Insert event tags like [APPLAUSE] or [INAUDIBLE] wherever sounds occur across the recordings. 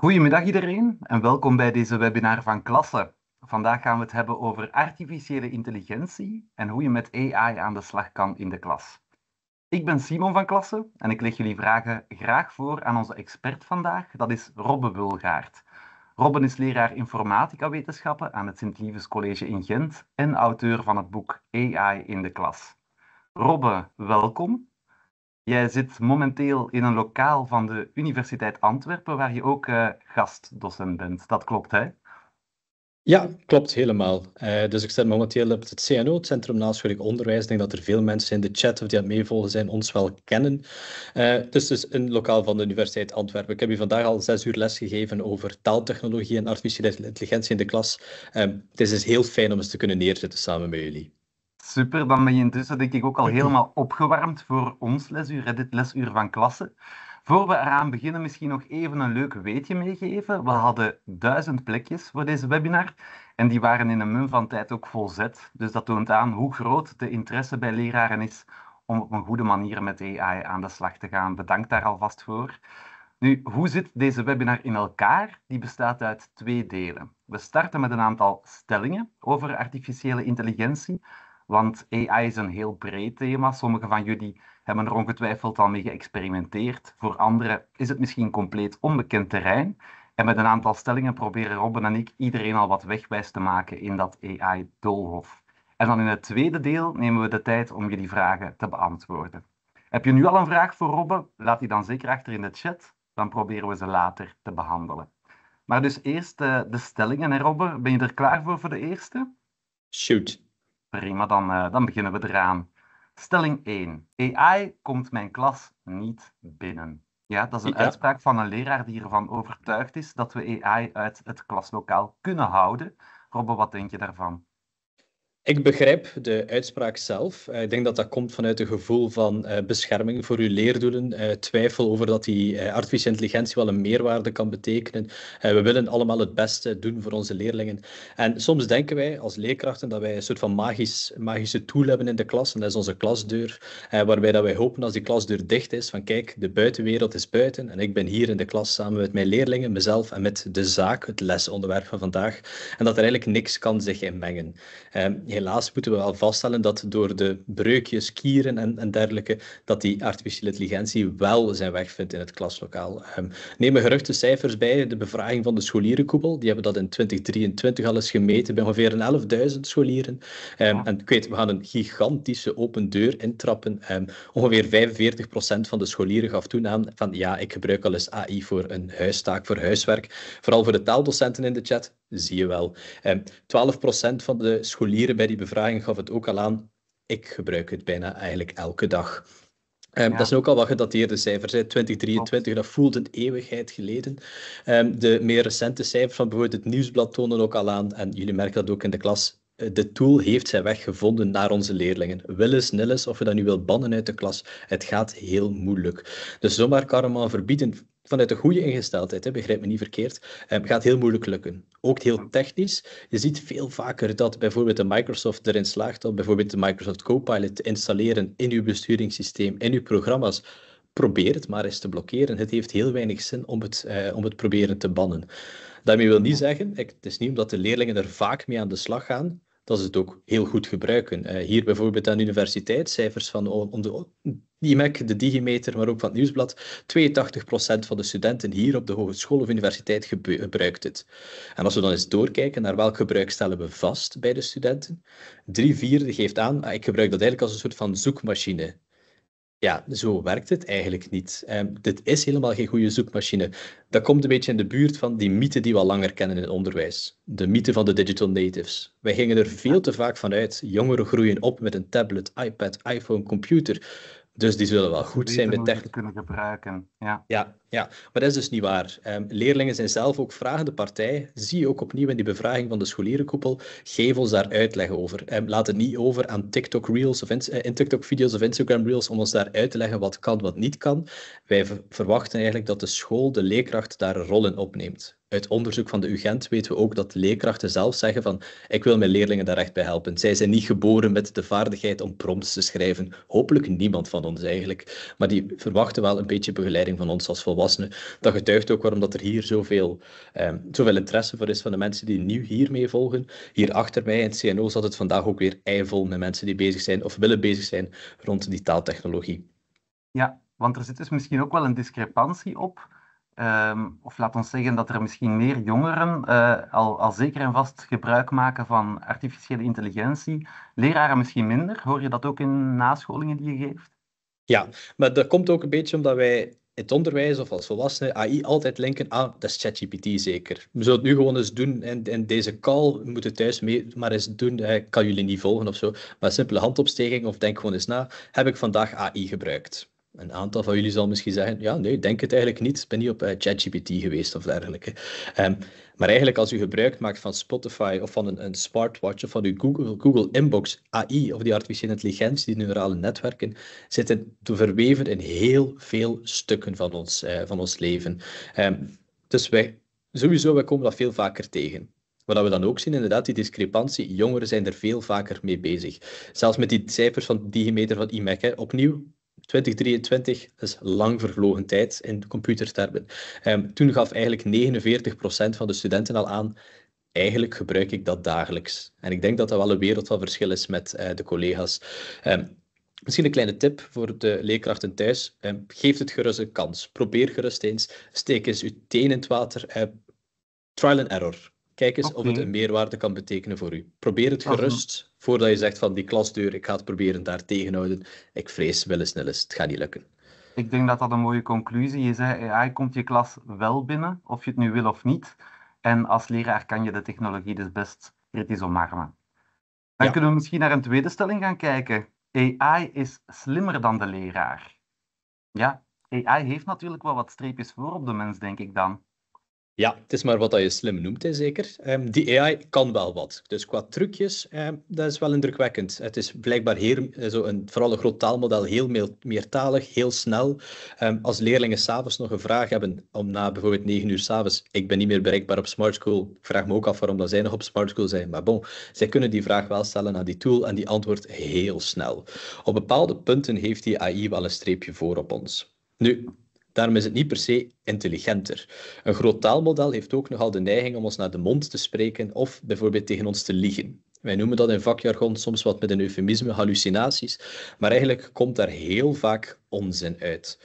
Goedemiddag iedereen en welkom bij deze webinar van Klasse. Vandaag gaan we het hebben over artificiële intelligentie en hoe je met AI aan de slag kan in de klas. Ik ben Simon van Klasse en ik leg jullie vragen graag voor aan onze expert vandaag, dat is Robbe Bulgaert. Robben is leraar informatica-wetenschappen aan het sint lieves College in Gent en auteur van het boek AI in de klas. Robbe, welkom. Jij zit momenteel in een lokaal van de Universiteit Antwerpen, waar je ook eh, gastdocent bent. Dat klopt, hè? Ja, klopt helemaal. Eh, dus ik zit momenteel op het CNO, het Centrum Nascholing Onderwijs. Ik denk dat er veel mensen in de chat of die aan het meevolgen zijn ons wel kennen. Uh, het is dus een lokaal van de Universiteit Antwerpen. Ik heb je vandaag al zes uur les gegeven over taaltechnologie en artificiële intelligentie in de klas. Uh, het is dus heel fijn om eens te kunnen neerzetten samen met jullie. Super, dan ben je intussen denk ik ook al helemaal opgewarmd voor ons lesuur, dit lesuur van klasse. Voor we eraan beginnen, misschien nog even een leuk weetje meegeven. We hadden duizend plekjes voor deze webinar en die waren in een mum van tijd ook volzet. Dus dat toont aan hoe groot de interesse bij leraren is om op een goede manier met AI aan de slag te gaan. Bedankt daar alvast voor. Nu, hoe zit deze webinar in elkaar? Die bestaat uit twee delen. We starten met een aantal stellingen over artificiële intelligentie. Want AI is een heel breed thema. Sommigen van jullie hebben er ongetwijfeld al mee geëxperimenteerd. Voor anderen is het misschien compleet onbekend terrein. En met een aantal stellingen proberen Robben en ik iedereen al wat wegwijs te maken in dat AI-doolhof. En dan in het tweede deel nemen we de tijd om jullie vragen te beantwoorden. Heb je nu al een vraag voor Robben? Laat die dan zeker achter in de chat. Dan proberen we ze later te behandelen. Maar dus eerst de, eh, de stellingen, hè, Robben. Ben je er klaar voor voor de eerste? Shoot. Prima, dan, eh, dan beginnen we eraan. Stelling 1. AI komt mijn klas niet binnen. Ja, dat is een uitspraak van een leraar die ervan overtuigd is dat we AI uit het klaslokaal kunnen houden. Robbe, wat denk je daarvan? Ik begrijp de uitspraak zelf. Eh, ik denk dat dat komt vanuit een gevoel van eh, bescherming voor uw leerdoelen. Eh, twijfel over dat die artificiële intelligentie wel een meerwaarde kan betekenen. we willen allemaal het beste doen voor onze leerlingen. En soms denken wij als leerkrachten dat wij een soort van magisch, magische tool hebben in de klas. En dat is onze klasdeur. waarbij dat wij hopen als die klasdeur dicht is, van kijk, de buitenwereld is buiten. En ik ben hier in de klas samen met mijn leerlingen, mezelf en met de zaak, het lesonderwerp van vandaag. En dat er eigenlijk niks kan zich inmengen. mengen ehm, helaas moeten we wel vaststellen dat door de breukjes, kieren en, en dergelijke, dat die artificiële intelligentie wel zijn weg vindt in het klaslokaal. Um, ehm, nemen geruchte cijfers bij, de bevraging van de scholierenkoepel, die hebben dat in 2023 al eens gemeten bij ongeveer 11.000 scholieren. Ehm, en ik weet, we gaan een gigantische open deur intrappen. Ehm, ongeveer 45% van de scholieren gaf toen aan van ja, ik gebruik al eens AI voor een huistaak, voor huiswerk. Vooral voor de taaldocenten in de chat, zie je wel. 12 ehm, 12% van de scholieren bij die bevraging gaf het ook al aan. Ik gebruik het bijna eigenlijk elke dag. Ehm, dat zijn ook al wat gedateerde cijfers. Hè. 2023, dat voelt een eeuwigheid geleden. Ehm, de meer recente cijfers van bijvoorbeeld het nieuwsblad tonen ook al aan, en jullie merken dat ook in de klas, eh, de tool heeft zijn weg gevonden naar onze leerlingen. Willis, nillis, of je dat nu wil bannen uit de klas, het gaat heel moeilijk. Dus zomaar karma verbieden vanuit de goede ingesteldheid, hè, begrijp me niet verkeerd, ehm, gaat heel moeilijk lukken. Ook heel technisch. Je ziet veel vaker dat bijvoorbeeld de Microsoft erin slaagt om bijvoorbeeld de Microsoft Copilot te installeren in uw besturingssysteem, in uw programma's. Probeer het maar eens te blokkeren. Het heeft heel weinig zin om het, eh, om het proberen te bannen. Daarmee wil niet zeggen, ik, het is niet omdat de leerlingen er vaak mee aan de slag gaan, dat ze het ook heel goed gebruiken. Eh, hier bijvoorbeeld aan de universiteit, cijfers van om de IMEC, de Digimeter, maar ook van het Nieuwsblad, 82% van de studenten hier op de hogeschool of universiteit gebruikt het. En als we dan eens doorkijken naar welk gebruik stellen we vast bij de studenten, drie vierde geeft aan, ah, ik gebruik dat eigenlijk als een soort van zoekmachine ja, zo werkt het eigenlijk niet. Ehm, dit is helemaal geen goede zoekmachine. Dat komt een beetje in de buurt van die mythe die we al langer kennen in het onderwijs. De mythe van de digital natives. Wij gingen er veel te vaak van uit. Jongeren groeien op met een tablet, iPad, iPhone, computer. Dus die zullen wel goed zijn met techniek. kunnen gebruiken. Ja. Ja, ja, maar dat is dus niet waar. Ehm, leerlingen zijn zelf ook vragende partij. Zie je ook opnieuw in die bevraging van de scholierenkoepel. Geef ons daar uitleg over. Um, laat het niet over aan TikTok Reels of eh, in, TikTok video's of Instagram Reels om ons daar uit te leggen wat kan, wat niet kan. Wij verwachten eigenlijk dat de school, de leerkracht daar een rol in opneemt uit onderzoek van de UGent weten we ook dat leerkrachten zelf zeggen van ik wil mijn leerlingen daar echt bij helpen. Zij zijn niet geboren met de vaardigheid om prompts te schrijven. Hopelijk niemand van ons eigenlijk. Maar die verwachten wel een beetje begeleiding van ons als volwassenen. Dat getuigt ook waarom dat er hier zoveel, ehm, zoveel interesse voor is van de mensen die nieuw hiermee volgen. Hier achter mij in het CNO zat het vandaag ook weer eivol met mensen die bezig zijn of willen bezig zijn rond die taaltechnologie. Ja, want er zit dus misschien ook wel een discrepantie op Ehm, of laat ons zeggen dat er misschien meer jongeren eh, al, al zeker en vast gebruik maken van artificiële intelligentie. Leraren misschien minder. Hoor je dat ook in nascholingen die je geeft? Ja, maar dat komt ook een beetje omdat wij het onderwijs of als volwassenen AI altijd linken aan, dat is ChatGPT zeker. We zullen het nu gewoon eens doen en, deze call, moeten thuis mee, maar eens doen, eh, kan jullie niet volgen of zo. Maar simpele handopsteking of denk gewoon eens na, heb ik vandaag AI gebruikt? een aantal van jullie zal misschien zeggen, ja, nee, denk het eigenlijk niet. Ik ben niet op eh, ChatGPT geweest of dergelijke. Ehm, maar eigenlijk als u gebruik maakt van Spotify of van een, een smartwatch of van uw Google, Google Inbox, AI of die artificiële intelligentie, die neurale netwerken, zitten te verweven in heel veel stukken van ons, eh, van ons leven. Ehm, dus wij, sowieso, wij komen dat veel vaker tegen. Wat we dan ook zien, inderdaad, die discrepantie. Jongeren zijn er veel vaker mee bezig. Zelfs met die cijfers van Digimeter van IMEC. Opnieuw, 2023 is lang vervlogen tijd in computertermen. Um, ehm, toen gaf eigenlijk 49% van de studenten al aan, eigenlijk gebruik ik dat dagelijks. En ik denk dat dat wel een wereld van verschil is met eh, de collega's. Ehm, misschien een kleine tip voor de leerkrachten thuis. Um, geef het gerust een kans. Probeer gerust eens. Steek eens uw tenen in het water. Eh, trial and error. Kijk eens of het een meerwaarde kan betekenen voor u. Probeer het ah, gerust voordat je zegt van die klasdeur, ik ga het proberen daar tegenhouden. Ik vrees wel eens het gaat niet lukken. Ik denk dat dat een mooie conclusie is. Hè. AI komt je klas wel binnen, of je het nu wil of niet. En als leraar kan je de technologie dus best kritisch omarmen. Dan kunnen we misschien naar een tweede stelling gaan kijken. AI is slimmer dan de leraar. Ja, AI heeft natuurlijk wel wat streepjes voor op de mens, denk ik dan. Ja, het is maar wat je slim noemt, hè, zeker. Ehm, die AI kan wel wat. Dus qua trucjes, ehm, dat is wel indrukwekkend. Het is blijkbaar hier, eh, zo een, vooral een groot taalmodel, heel meertalig, heel snel. Ehm, als leerlingen s'avonds nog een vraag hebben, om na bijvoorbeeld 9 uur s'avonds, ik ben niet meer bereikbaar op Smart School, ik vraag me ook af waarom dat zij nog op Smart School zijn, maar bon, zij kunnen die vraag wel stellen aan die tool en die antwoordt heel snel. Op bepaalde punten heeft die AI wel een streepje voor op ons. Nu, Daarom is het niet per se intelligenter. Een groot taalmodel heeft ook nogal de neiging om ons naar de mond te spreken of bijvoorbeeld tegen ons te liegen. Wij noemen dat in vakjargon soms wat met een eufemisme hallucinaties, maar eigenlijk komt daar heel vaak onzin uit.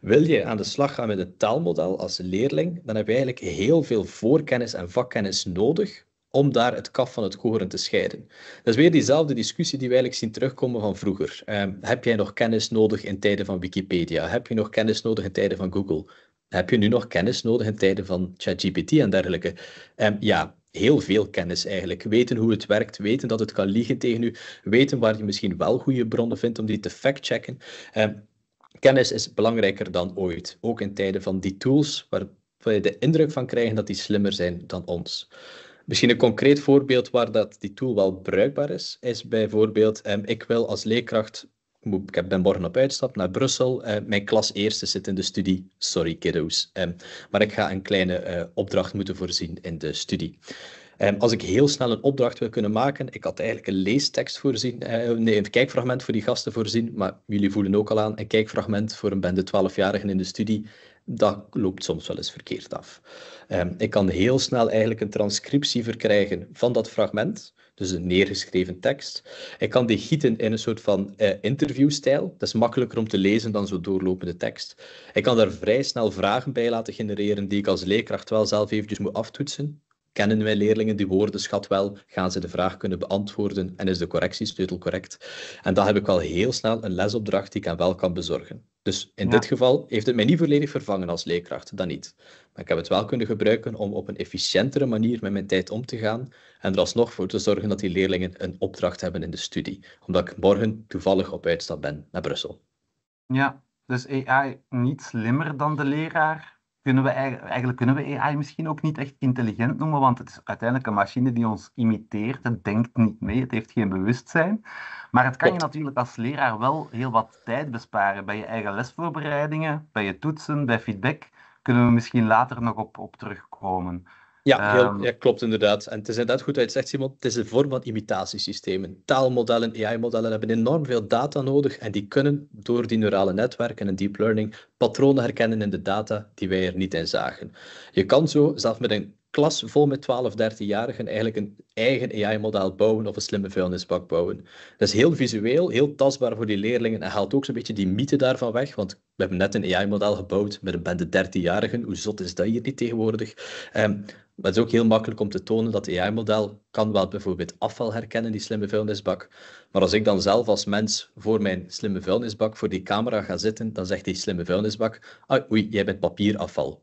Wil je aan de slag gaan met een taalmodel als leerling, dan heb je eigenlijk heel veel voorkennis en vakkennis nodig om daar het kaf van het koren te scheiden. Dat is weer diezelfde discussie die we eigenlijk zien terugkomen van vroeger. Ehm, heb jij nog kennis nodig in tijden van Wikipedia? Heb je nog kennis nodig in tijden van Google? Heb je nu nog kennis nodig in tijden van ChatGPT en dergelijke? Ehm, ja, heel veel kennis eigenlijk. Weten hoe het werkt, weten dat het kan liegen tegen u, weten waar je misschien wel goede bronnen vindt om die te factchecken. Ehm, kennis is belangrijker dan ooit, ook in tijden van die tools waar we de indruk van krijgen dat die slimmer zijn dan ons. Misschien een concreet voorbeeld waar dat die tool wel bruikbaar is, is bijvoorbeeld, ehm, ik wil als leerkracht, ik ben morgen op uitstap naar Brussel, eh, mijn klas eerste zit in de studie, sorry kiddo's, ehm, maar ik ga een kleine eh, opdracht moeten voorzien in de studie. Ehm, als ik heel snel een opdracht wil kunnen maken, ik had eigenlijk een leestekst voorzien, eh, nee, een kijkfragment voor die gasten voorzien, maar jullie voelen ook al aan, een kijkfragment voor een bende 12-jarigen in de studie, dat loopt soms wel eens verkeerd af. Ehm, ik kan heel snel eigenlijk een transcriptie verkrijgen van dat fragment, dus een neergeschreven tekst. Ik kan die gieten in een soort van eh, interviewstijl. Dat is makkelijker om te lezen dan zo'n doorlopende tekst. Ik kan daar vrij snel vragen bij laten genereren die ik als leerkracht wel zelf eventjes moet aftoetsen. Kennen wij leerlingen die woordenschat wel? Gaan ze de vraag kunnen beantwoorden? En is de correctiesleutel correct? En dan heb ik al heel snel een lesopdracht die ik aan wel kan bezorgen. Dus in dit geval heeft het mij niet volledig vervangen als leerkracht, dan niet. Maar ik heb het wel kunnen gebruiken om op een efficiëntere manier met mijn tijd om te gaan en er alsnog voor te zorgen dat die leerlingen een opdracht hebben in de studie, omdat ik morgen toevallig op uitstap ben naar Brussel. Ja, dus AI niet slimmer dan de leraar, kunnen we eigenlijk kunnen we AI misschien ook niet echt intelligent noemen, want het is uiteindelijk een machine die ons imiteert. Het denkt niet mee, het heeft geen bewustzijn. Maar het kan je natuurlijk als leraar wel heel wat tijd besparen bij je eigen lesvoorbereidingen, bij je toetsen, bij feedback. Kunnen we misschien later nog op, op terugkomen. Ja, ehm, ja, klopt inderdaad. En het is inderdaad goed dat je zegt, Simon. Het is een vorm van imitatiesystemen. Taalmodellen, AI-modellen hebben enorm veel data nodig en die kunnen door die neurale netwerken en deep learning patronen herkennen in de data die wij er niet in zagen. Je kan zo, zelfs met een klas vol met 12, 13-jarigen eigenlijk een eigen AI-model bouwen of een slimme vuilnisbak bouwen. Dat is heel visueel, heel tastbaar voor die leerlingen en haalt ook zo'n beetje die mythe daarvan weg, want we hebben net een AI-model gebouwd met een bende 13-jarigen. Hoe zot is dat hier niet tegenwoordig? Um, maar het is ook heel makkelijk om te tonen dat het AI-model kan wel bijvoorbeeld afval herkennen, die slimme vuilnisbak. Maar als ik dan zelf als mens voor mijn slimme vuilnisbak, voor die camera ga zitten, dan zegt die slimme vuilnisbak, ah, oei, jij bent papierafval.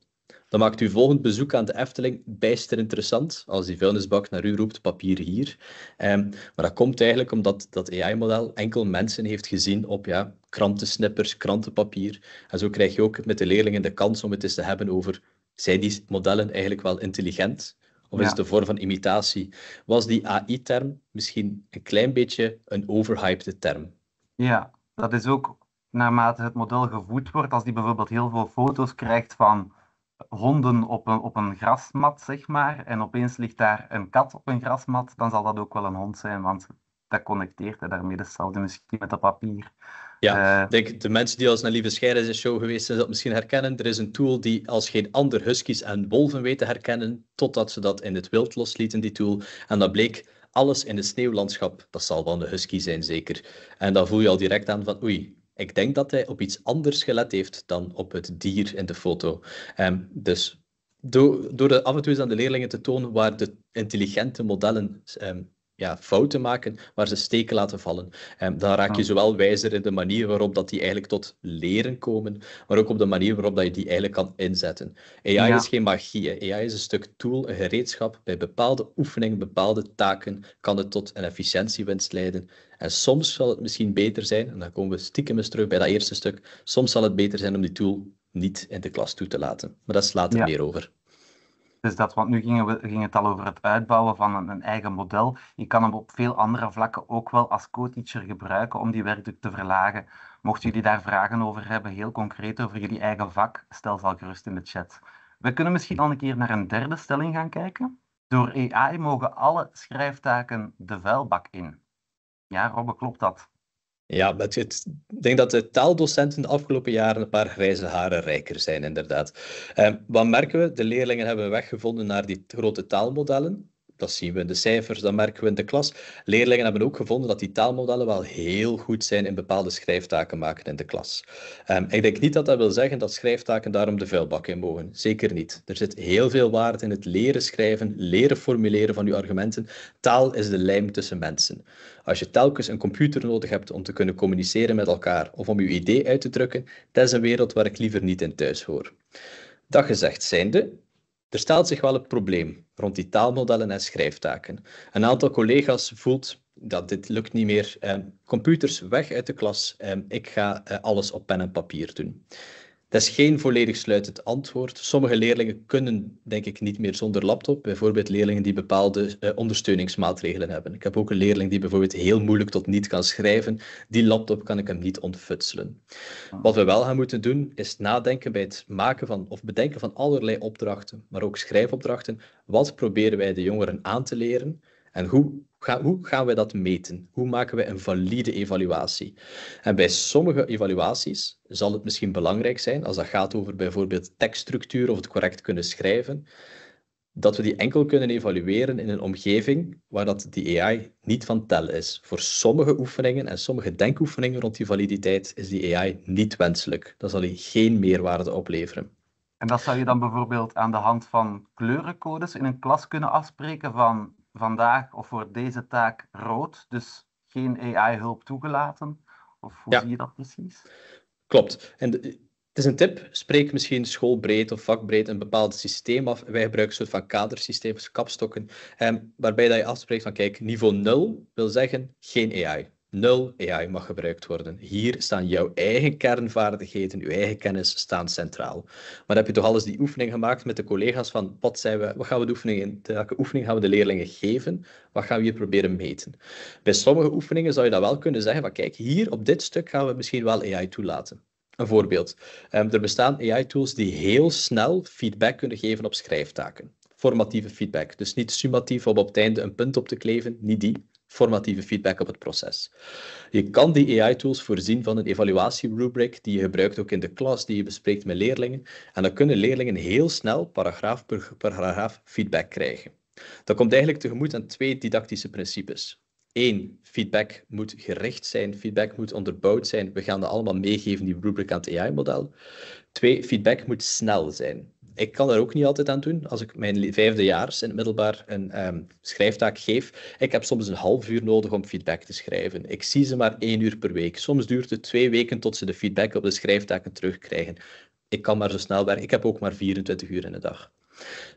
Dan maakt uw volgend bezoek aan de Efteling bijster interessant, als die vuilnisbak naar u roept, papier hier. Ehm, maar dat komt eigenlijk omdat dat AI-model enkel mensen heeft gezien op ja, krantensnippers, krantenpapier. En zo krijg je ook met de leerlingen de kans om het eens te hebben over zijn die modellen eigenlijk wel intelligent? Of is het de vorm van imitatie? Was die AI-term misschien een klein beetje een overhypte term? Ja, dat is ook naarmate het model gevoed wordt, als die bijvoorbeeld heel veel foto's krijgt van honden op een, op een grasmat, zeg maar, en opeens ligt daar een kat op een grasmat, dan zal dat ook wel een hond zijn, want dat connecteert hij daarmee hetzelfde misschien met dat papier. Ja, eh, denk, de mensen die als naar Lieve Scheiden is show geweest zijn, dat misschien herkennen. Er is een tool die als geen ander huskies en wolven weten herkennen, totdat ze dat in het wild loslieten, die tool. En dat bleek alles in het sneeuwlandschap, dat zal van de husky zijn zeker. En dan voel je al direct aan van oei, ik denk dat hij op iets anders gelet heeft dan op het dier in de foto. Ehm, dus door, door de, af en toe aan de leerlingen te tonen waar de intelligente modellen um, ja, fouten maken, maar ze steken laten vallen. En ehm, dan raak je ah. zowel wijzer in de manier waarop dat die eigenlijk tot leren komen, maar ook op de manier waarop dat je die eigenlijk kan inzetten. AI is geen magie. AI is een stuk tool, een gereedschap. Bij bepaalde oefeningen, bepaalde taken kan het tot een efficiëntiewinst leiden. En soms zal het misschien beter zijn, en dan komen we stiekem eens terug bij dat eerste stuk, soms zal het beter zijn om die tool niet in de klas toe te laten. Maar dat slaat er meer over. Dus dat, want nu gingen we ging het al over het uitbouwen van een, een, eigen model. Je kan hem op veel andere vlakken ook wel als co-teacher gebruiken om die werkdruk te verlagen. Mochten jullie daar vragen over hebben, heel concreet over jullie eigen vak, stel ze al gerust in de chat. We kunnen misschien al een keer naar een derde stelling gaan kijken. Door AI mogen alle schrijftaken de vuilbak in. Ja, Robbe, klopt dat? Ja, ik denk dat de taaldocenten de afgelopen jaren een paar grijze haren rijker zijn, inderdaad. Ehm, wat merken we? De leerlingen hebben weggevonden naar die grote taalmodellen dat zien we in de cijfers, dat merken we in de klas. Leerlingen hebben ook gevonden dat die taalmodellen wel heel goed zijn in bepaalde schrijftaken maken in de klas. Ehm, ik denk niet dat dat wil zeggen dat schrijftaken daarom de vuilbak in mogen. Zeker niet. Er zit heel veel waarde in het leren schrijven, leren formuleren van je argumenten. Taal is de lijm tussen mensen. Als je telkens een computer nodig hebt om te kunnen communiceren met elkaar of om je idee uit te drukken, dat is een wereld waar ik liever niet in thuis hoor. Dat gezegd zijnde, er stelt zich wel een probleem rond die taalmodellen en schrijftaken. Een aantal collega's voelt dat dit lukt niet meer. Ehm, computers weg uit de klas. Ehm, ik ga eh, alles op pen en papier doen. Dat is geen volledig sluitend antwoord. Sommige leerlingen kunnen, denk ik, niet meer zonder laptop. Bijvoorbeeld leerlingen die bepaalde eh, ondersteuningsmaatregelen hebben. Ik heb ook een leerling die bijvoorbeeld heel moeilijk tot niet kan schrijven. Die laptop kan ik hem niet ontfutselen. Ah. Wat we wel gaan moeten doen, is nadenken bij het maken van of bedenken van allerlei opdrachten, maar ook schrijfopdrachten. Wat proberen wij de jongeren aan te leren? En hoe hoe gaan we dat meten? Hoe maken we een valide evaluatie? En bij sommige evaluaties zal het misschien belangrijk zijn, als dat gaat over bijvoorbeeld tekststructuur of het correct kunnen schrijven, dat we die enkel kunnen evalueren in een omgeving waar dat die AI niet van tel is. Voor sommige oefeningen en sommige denkoefeningen rond die validiteit is die AI niet wenselijk. Dan zal hij geen meerwaarde opleveren. En dat zou je dan bijvoorbeeld aan de hand van kleurencodes in een klas kunnen afspreken van vandaag of voor deze taak rood, dus geen AI-hulp toegelaten? Of hoe zie je dat precies? Klopt. En het is een tip. Spreek misschien schoolbreed of vakbreed een bepaald systeem af. Wij gebruiken een soort van kadersysteem, kapstokken, eh, waarbij dat je afspreekt van kijk, niveau 0 wil zeggen geen AI nul AI mag gebruikt worden. Hier staan jouw eigen kernvaardigheden, je eigen kennis staan centraal. Maar heb je toch al eens die oefening gemaakt met de collega's van wat, zijn we, wat gaan we de in, welke oefening gaan we de leerlingen geven? Wat gaan we hier proberen meten? Bij sommige oefeningen zou je dat wel kunnen zeggen van kijk, hier op dit stuk gaan we misschien wel AI toelaten. Een voorbeeld. Ehm, er bestaan AI-tools die heel snel feedback kunnen geven op schrijftaken. Formatieve feedback. Dus niet summatief om op het einde een punt op te kleven, niet die formatieve feedback op het proces. Je kan die AI-tools voorzien van een evaluatierubric die je gebruikt ook in de klas, die je bespreekt met leerlingen. En dan kunnen leerlingen heel snel paragraaf per paragraaf feedback krijgen. Dat komt eigenlijk tegemoet aan twee didactische principes. Eén, feedback moet gericht zijn, feedback moet onderbouwd zijn. We gaan dat allemaal meegeven, die rubric aan het AI-model. Twee, feedback moet snel zijn ik kan er ook niet altijd aan doen. Als ik mijn vijfdejaars in het middelbaar een ehm, schrijftaak geef, ik heb soms een half uur nodig om feedback te schrijven. Ik zie ze maar één uur per week. Soms duurt het twee weken tot ze de feedback op de schrijftaken terugkrijgen. Ik kan maar zo snel werken. Ik heb ook maar 24 uur in de dag.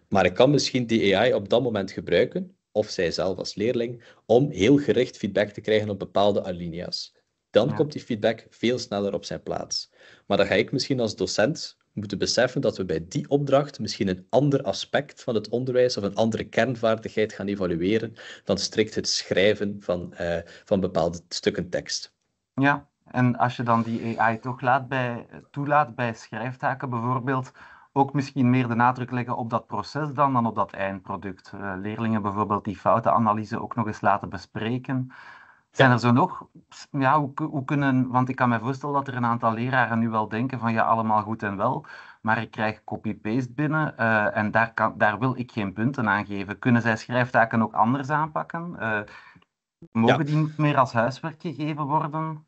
Maar ik kan misschien die AI op dat moment gebruiken, of zij zelf als leerling, om heel gericht feedback te krijgen op bepaalde alinea's. Dan komt die feedback veel sneller op zijn plaats. Maar dan ga ik misschien als docent moeten beseffen dat we bij die opdracht misschien een ander aspect van het onderwijs of een andere kernvaardigheid gaan evalueren dan strikt het schrijven van, eh, van bepaalde stukken tekst. Ja, en als je dan die AI toch laat bij, toelaat bij schrijftaken bijvoorbeeld, ook misschien meer de nadruk leggen op dat proces dan, dan op dat eindproduct. Eh, leerlingen bijvoorbeeld die foutenanalyse ook nog eens laten bespreken. Zijn er zo nog? Ja, hoe, kunnen, want ik kan me voorstellen dat er een aantal leraren nu wel denken van ja, allemaal goed en wel, maar ik krijg copy-paste binnen eh, en daar, kan, daar wil ik geen punten aan geven. Kunnen zij schrijftaken ook anders aanpakken? Eh, mogen die niet meer als huiswerk gegeven worden?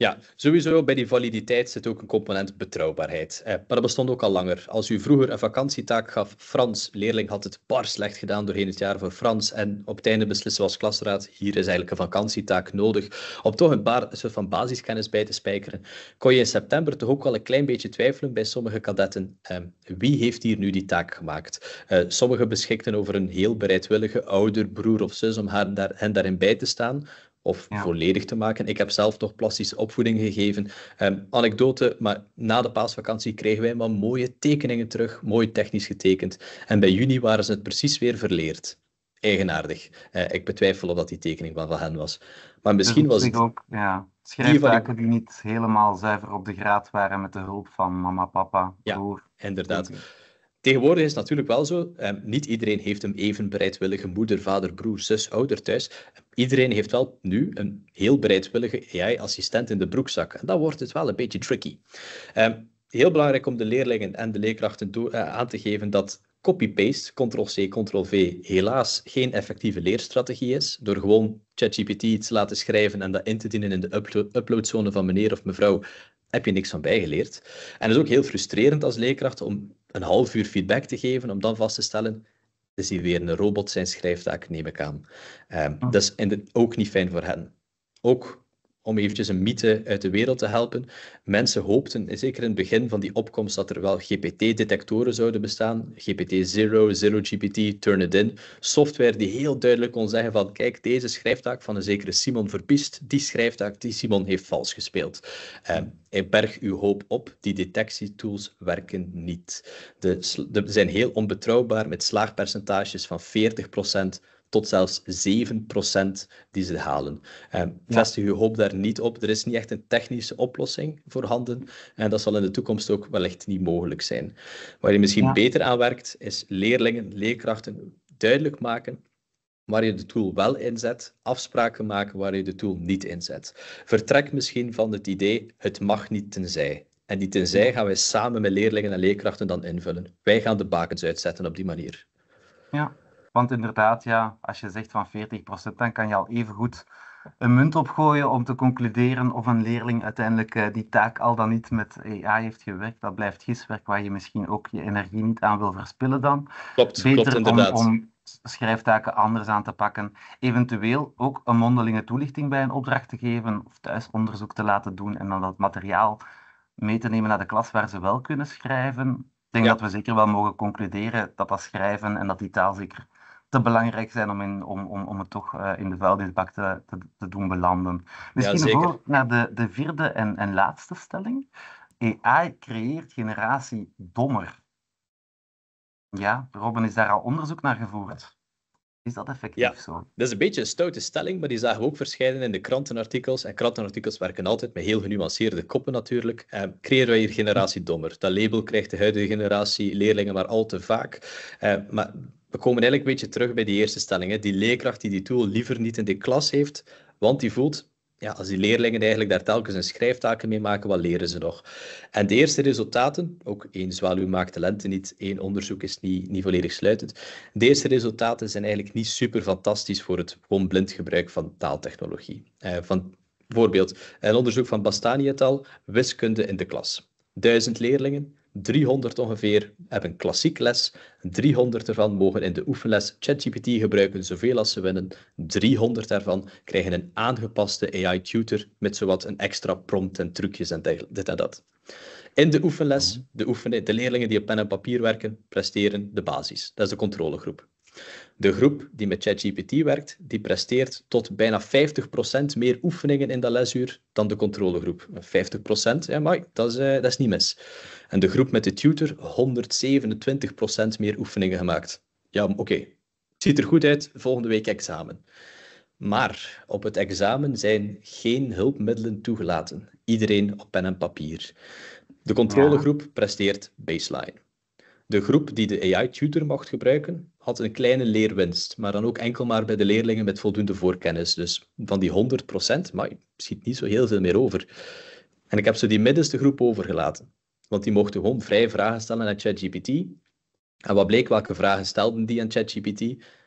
Ja, sowieso bij die validiteit zit ook een component betrouwbaarheid. Eh, maar dat bestond ook al langer. Als u vroeger een vakantietaak gaf, Frans, leerling had het bar slecht gedaan doorheen het jaar voor Frans. En op het einde beslissen als klasraad, hier is eigenlijk een vakantietaak nodig. Om toch een, paar, soort van basiskennis bij te spijkeren, kon je in september toch ook wel een klein beetje twijfelen bij sommige kadetten. Ehm, wie heeft hier nu die taak gemaakt? Eh, sommigen beschikten over een heel bereidwillige ouder, broer of zus om haar daar, hen daarin bij te staan of volledig te maken. Ik heb zelf toch plastische opvoeding gegeven. Um, anekdote, maar na de paasvakantie kregen wij maar mooie tekeningen terug, mooi technisch getekend. En bij juni waren ze het precies weer verleerd. Eigenaardig. Eh, ik betwijfel of dat die tekening van, van hen was. Maar misschien was het... Ook, ja. Schrijftaken die, niet helemaal zuiver op de graad waren met de hulp van mama, papa, Ja, inderdaad. Tegenwoordig is het natuurlijk wel zo, eh, niet iedereen heeft een even bereidwillige moeder, vader, broer, zus, ouder thuis. Iedereen heeft wel nu een heel bereidwillige AI-assistent in de broekzak. En dan wordt het wel een beetje tricky. Ehm, heel belangrijk om de leerlingen en de leerkrachten eh, aan te geven dat copy-paste, ctrl-c, ctrl-v, helaas geen effectieve leerstrategie is. Door gewoon ChatGPT iets te laten schrijven en dat in te dienen in de uploadzone van meneer of mevrouw, heb je niks van bijgeleerd. En het is ook heel frustrerend als leerkracht om een half uur feedback te geven om dan vast te stellen, is hij weer een robot zijn schrijftaak, neem ik aan. Ehm, ah. Dat is ook niet fijn voor hen. Ook om eventjes een mythe uit de wereld te helpen. Mensen hoopten, zeker in het begin van die opkomst, dat er wel GPT-detectoren zouden bestaan. GPT-0, zero gpt Turnitin. Software die heel duidelijk kon zeggen van, kijk, deze schrijftaak van een zekere Simon Verpist, die schrijftaak die Simon heeft vals gespeeld. Ehm, berg uw hoop op, die detectietools werken niet. De, de, zijn heel onbetrouwbaar met slaagpercentages van 40%, tot zelfs 7% die ze halen. En ehm, vestig je hoop daar niet op. Er is niet echt een technische oplossing voorhanden. En dat zal in de toekomst ook wellicht niet mogelijk zijn. Waar je misschien beter aan werkt, is leerlingen, leerkrachten duidelijk maken waar je de tool wel inzet, afspraken maken waar je de tool niet inzet. Vertrek misschien van het idee, het mag niet tenzij. En die tenzij gaan wij samen met leerlingen en leerkrachten dan invullen. Wij gaan de bakens uitzetten op die manier. Ja, want inderdaad, ja, als je zegt van 40%, dan kan je al even goed een munt opgooien om te concluderen of een leerling uiteindelijk eh, die taak al dan niet met AI heeft gewerkt. Dat blijft giswerk waar je misschien ook je energie niet aan wil verspillen dan. Klopt, klopt inderdaad. Om, om schrijftaken anders aan te pakken. Eventueel ook een mondelinge toelichting bij een opdracht te geven of thuisonderzoek te laten doen en dan dat materiaal mee te nemen naar de klas waar ze wel kunnen schrijven. Ik denk dat we zeker wel mogen concluderen dat dat schrijven en dat die taal zeker te belangrijk zijn om, in, om, om, om het toch eh, in de vuilnisbak te, te, te doen belanden. Misschien ja, voor naar de, de vierde en, en laatste stelling. AI creëert generatie dommer. Ja, Robin, is daar al onderzoek naar gevoerd? Is dat effectief ja, zo? Dat is een beetje een stoute stelling, maar die zagen we ook verschijnen in de krantenartikels. En krantenartikels werken altijd met heel genuanceerde koppen natuurlijk. Eh, creëren wij hier generatie dommer? Dat label krijgt de huidige generatie leerlingen maar al te vaak. Eh, maar we komen eigenlijk een beetje terug bij die eerste stelling. Hè. Die leerkracht die die tool liever niet in de klas heeft, want die voelt, ja, als die leerlingen eigenlijk daar telkens een schrijftaken mee maken, wat leren ze nog? En de eerste resultaten, ook één zwaluw maakt talenten niet, één onderzoek is niet, niet volledig sluitend. De eerste resultaten zijn eigenlijk niet super fantastisch voor het gewoon blind gebruik van taaltechnologie. Eh, van, bijvoorbeeld, een onderzoek van Bastani et al, wiskunde in de klas. Duizend leerlingen, 300 ongeveer hebben klassiek les. 300 ervan mogen in de oefenles ChatGPT gebruiken zoveel als ze willen. 300 daarvan krijgen een aangepaste AI-tutor met zowat een extra prompt en trucjes en dit en dat. In de oefenles, mhm. de, de leerlingen die op pen en papier werken, presteren de basis. Dat is de controlegroep. De groep die met ChatGPT werkt, die presteert tot bijna 50% meer oefeningen in dat lesuur dan de controlegroep. 50%, ja, maar dat is, eh, dat is niet mis. En de groep met de tutor, 127% meer oefeningen gemaakt. Ja, oké. Ziet er goed uit, volgende week examen. Maar op het examen zijn geen hulpmiddelen toegelaten. Iedereen op pen en papier. De controlegroep presteert baseline. De groep die de AI-tutor mocht gebruiken, had een kleine leerwinst, maar dan ook enkel maar bij de leerlingen met voldoende voorkennis. Dus van die 100%, maar schiet niet zo heel veel meer over. En ik heb ze die middenste groep overgelaten. Want die mochten gewoon vrij vragen stellen aan ChatGPT. En wat bleek, welke vragen stelden die aan ChatGPT?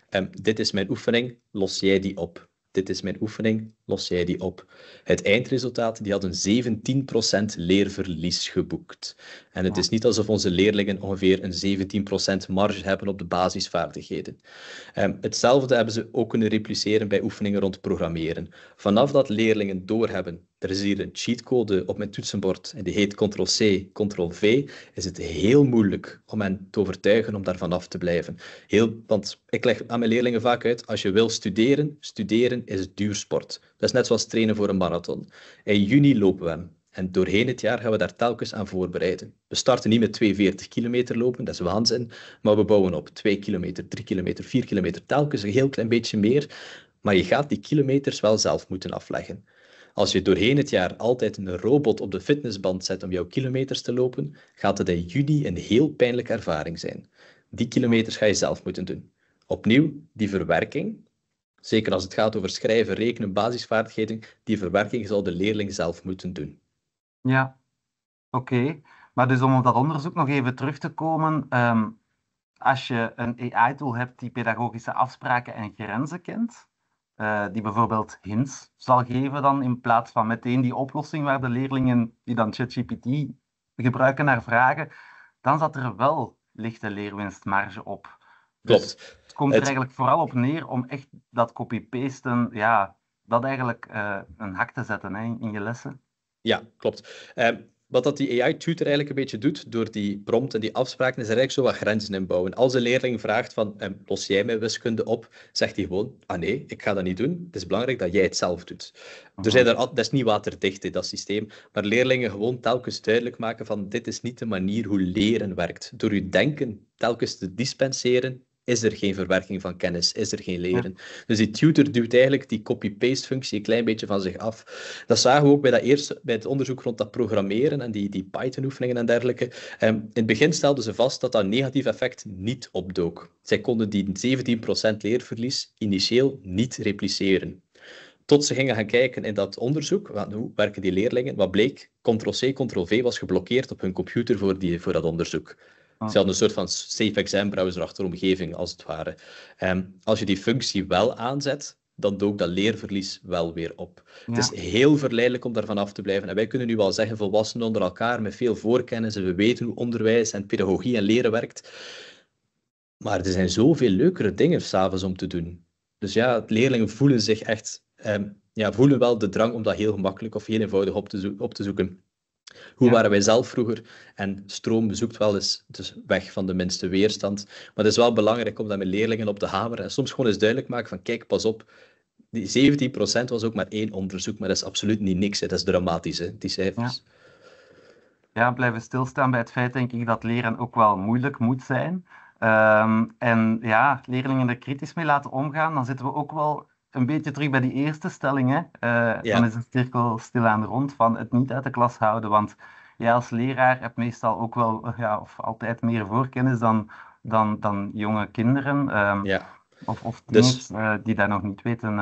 Um, dit is mijn oefening, los jij die op dit is mijn oefening, los jij die op. Het eindresultaat, die een 17% leerverlies geboekt. En het is niet alsof onze leerlingen ongeveer een 17% marge hebben op de basisvaardigheden. Ehm, hetzelfde hebben ze ook kunnen repliceren bij oefeningen rond programmeren. Vanaf dat leerlingen doorhebben er is hier een cheatcode op mijn toetsenbord en die heet Ctrl-C, Ctrl-V. Is het heel moeilijk om hen te overtuigen om daar af te blijven. Heel, want ik leg aan mijn leerlingen vaak uit, als je wil studeren, studeren is duursport. Dat is net zoals trainen voor een marathon. In juni lopen we hem. En doorheen het jaar gaan we daar telkens aan voorbereiden. We starten niet met 42 kilometer lopen, dat is waanzin, maar we bouwen op 2 kilometer, 3 kilometer, 4 kilometer, telkens een heel klein beetje meer. Maar je gaat die kilometers wel zelf moeten afleggen. Als je doorheen het jaar altijd een robot op de fitnessband zet om jouw kilometers te lopen, gaat het in juni een heel pijnlijke ervaring zijn. Die kilometers ga je zelf moeten doen. Opnieuw, die verwerking, zeker als het gaat over schrijven, rekenen, basisvaardigheden, die verwerking zal de leerling zelf moeten doen. Ja, oké. Maar dus om op dat onderzoek nog even terug te komen, ehm, als je een AI-tool hebt die pedagogische afspraken en grenzen kent, eh, die bijvoorbeeld hints zal geven dan in plaats van meteen die oplossing waar de leerlingen die dan ChatGPT gebruiken naar vragen, dan zat er wel lichte leerwinstmarge op. Dus klopt. het komt er eigenlijk vooral op neer om echt dat copy-pasten, ja, dat eigenlijk eh, een hak te zetten hè, in je lessen. Ja, klopt. Ehm, wat dat die AI-tutor eigenlijk een beetje doet door die prompt en die afspraken, is er eigenlijk zo wat grenzen inbouwen. Als een leerling vraagt van, ehm, los jij mijn wiskunde op, zegt hij gewoon, ah nee, ik ga dat niet doen. Het is belangrijk dat jij het zelf doet. Er zijn er, dat is niet waterdicht, in dat systeem. Maar leerlingen gewoon telkens duidelijk maken van, dit is niet de manier hoe leren werkt. Door je denken telkens te dispenseren is er geen verwerking van kennis, is er geen leren. Dus die tutor duwt eigenlijk die copy-paste functie een klein beetje van zich af. Dat zagen we ook bij, dat eerste, bij het onderzoek rond dat programmeren en die, die Python-oefeningen en dergelijke. Ehm, in het begin stelden ze vast dat dat negatief effect niet opdook. Zij konden die 17% leerverlies initieel niet repliceren. Tot ze gingen gaan kijken in dat onderzoek, wat, hoe werken die leerlingen? Wat bleek? Ctrl-C, Ctrl-V was geblokkeerd op hun computer voor, die, voor dat onderzoek. Ze hadden een soort van safe exam browser omgeving, als het ware. Um, als je die functie wel aanzet, dan dook dat leerverlies wel weer op. Het is heel verleidelijk om daarvan af te blijven. En wij kunnen nu wel zeggen, volwassenen onder elkaar, met veel voorkennis, en we weten hoe onderwijs en pedagogie en leren werkt. Maar er zijn zoveel leukere dingen s'avonds om te doen. Dus ja, leerlingen voelen zich echt, ehm, ja, voelen wel de drang om dat heel gemakkelijk of heel eenvoudig op te, op te zoeken. Hoe waren wij zelf vroeger? En stroom bezoekt wel eens dus weg van de minste weerstand. Maar het is wel belangrijk om dat met leerlingen op te hameren. En soms gewoon eens duidelijk maken van kijk, pas op, die 17% was ook maar één onderzoek, maar dat is absoluut niet niks. Hè. Dat is dramatisch, hè, die cijfers. Ja. blijven stilstaan bij het feit, denk ik, dat leren ook wel moeilijk moet zijn. Ehm, en ja, leerlingen er kritisch mee laten omgaan, dan zitten we ook wel een beetje terug bij die eerste stelling. Hè? Eh, dan is een cirkel stilaan rond van het niet uit de klas houden. Want jij als leraar hebt meestal ook wel, eh, ja, of altijd meer voorkennis dan, dan, dan jonge kinderen. Ehm, ja. Of, of dus, teams, eh, die daar nog niet weten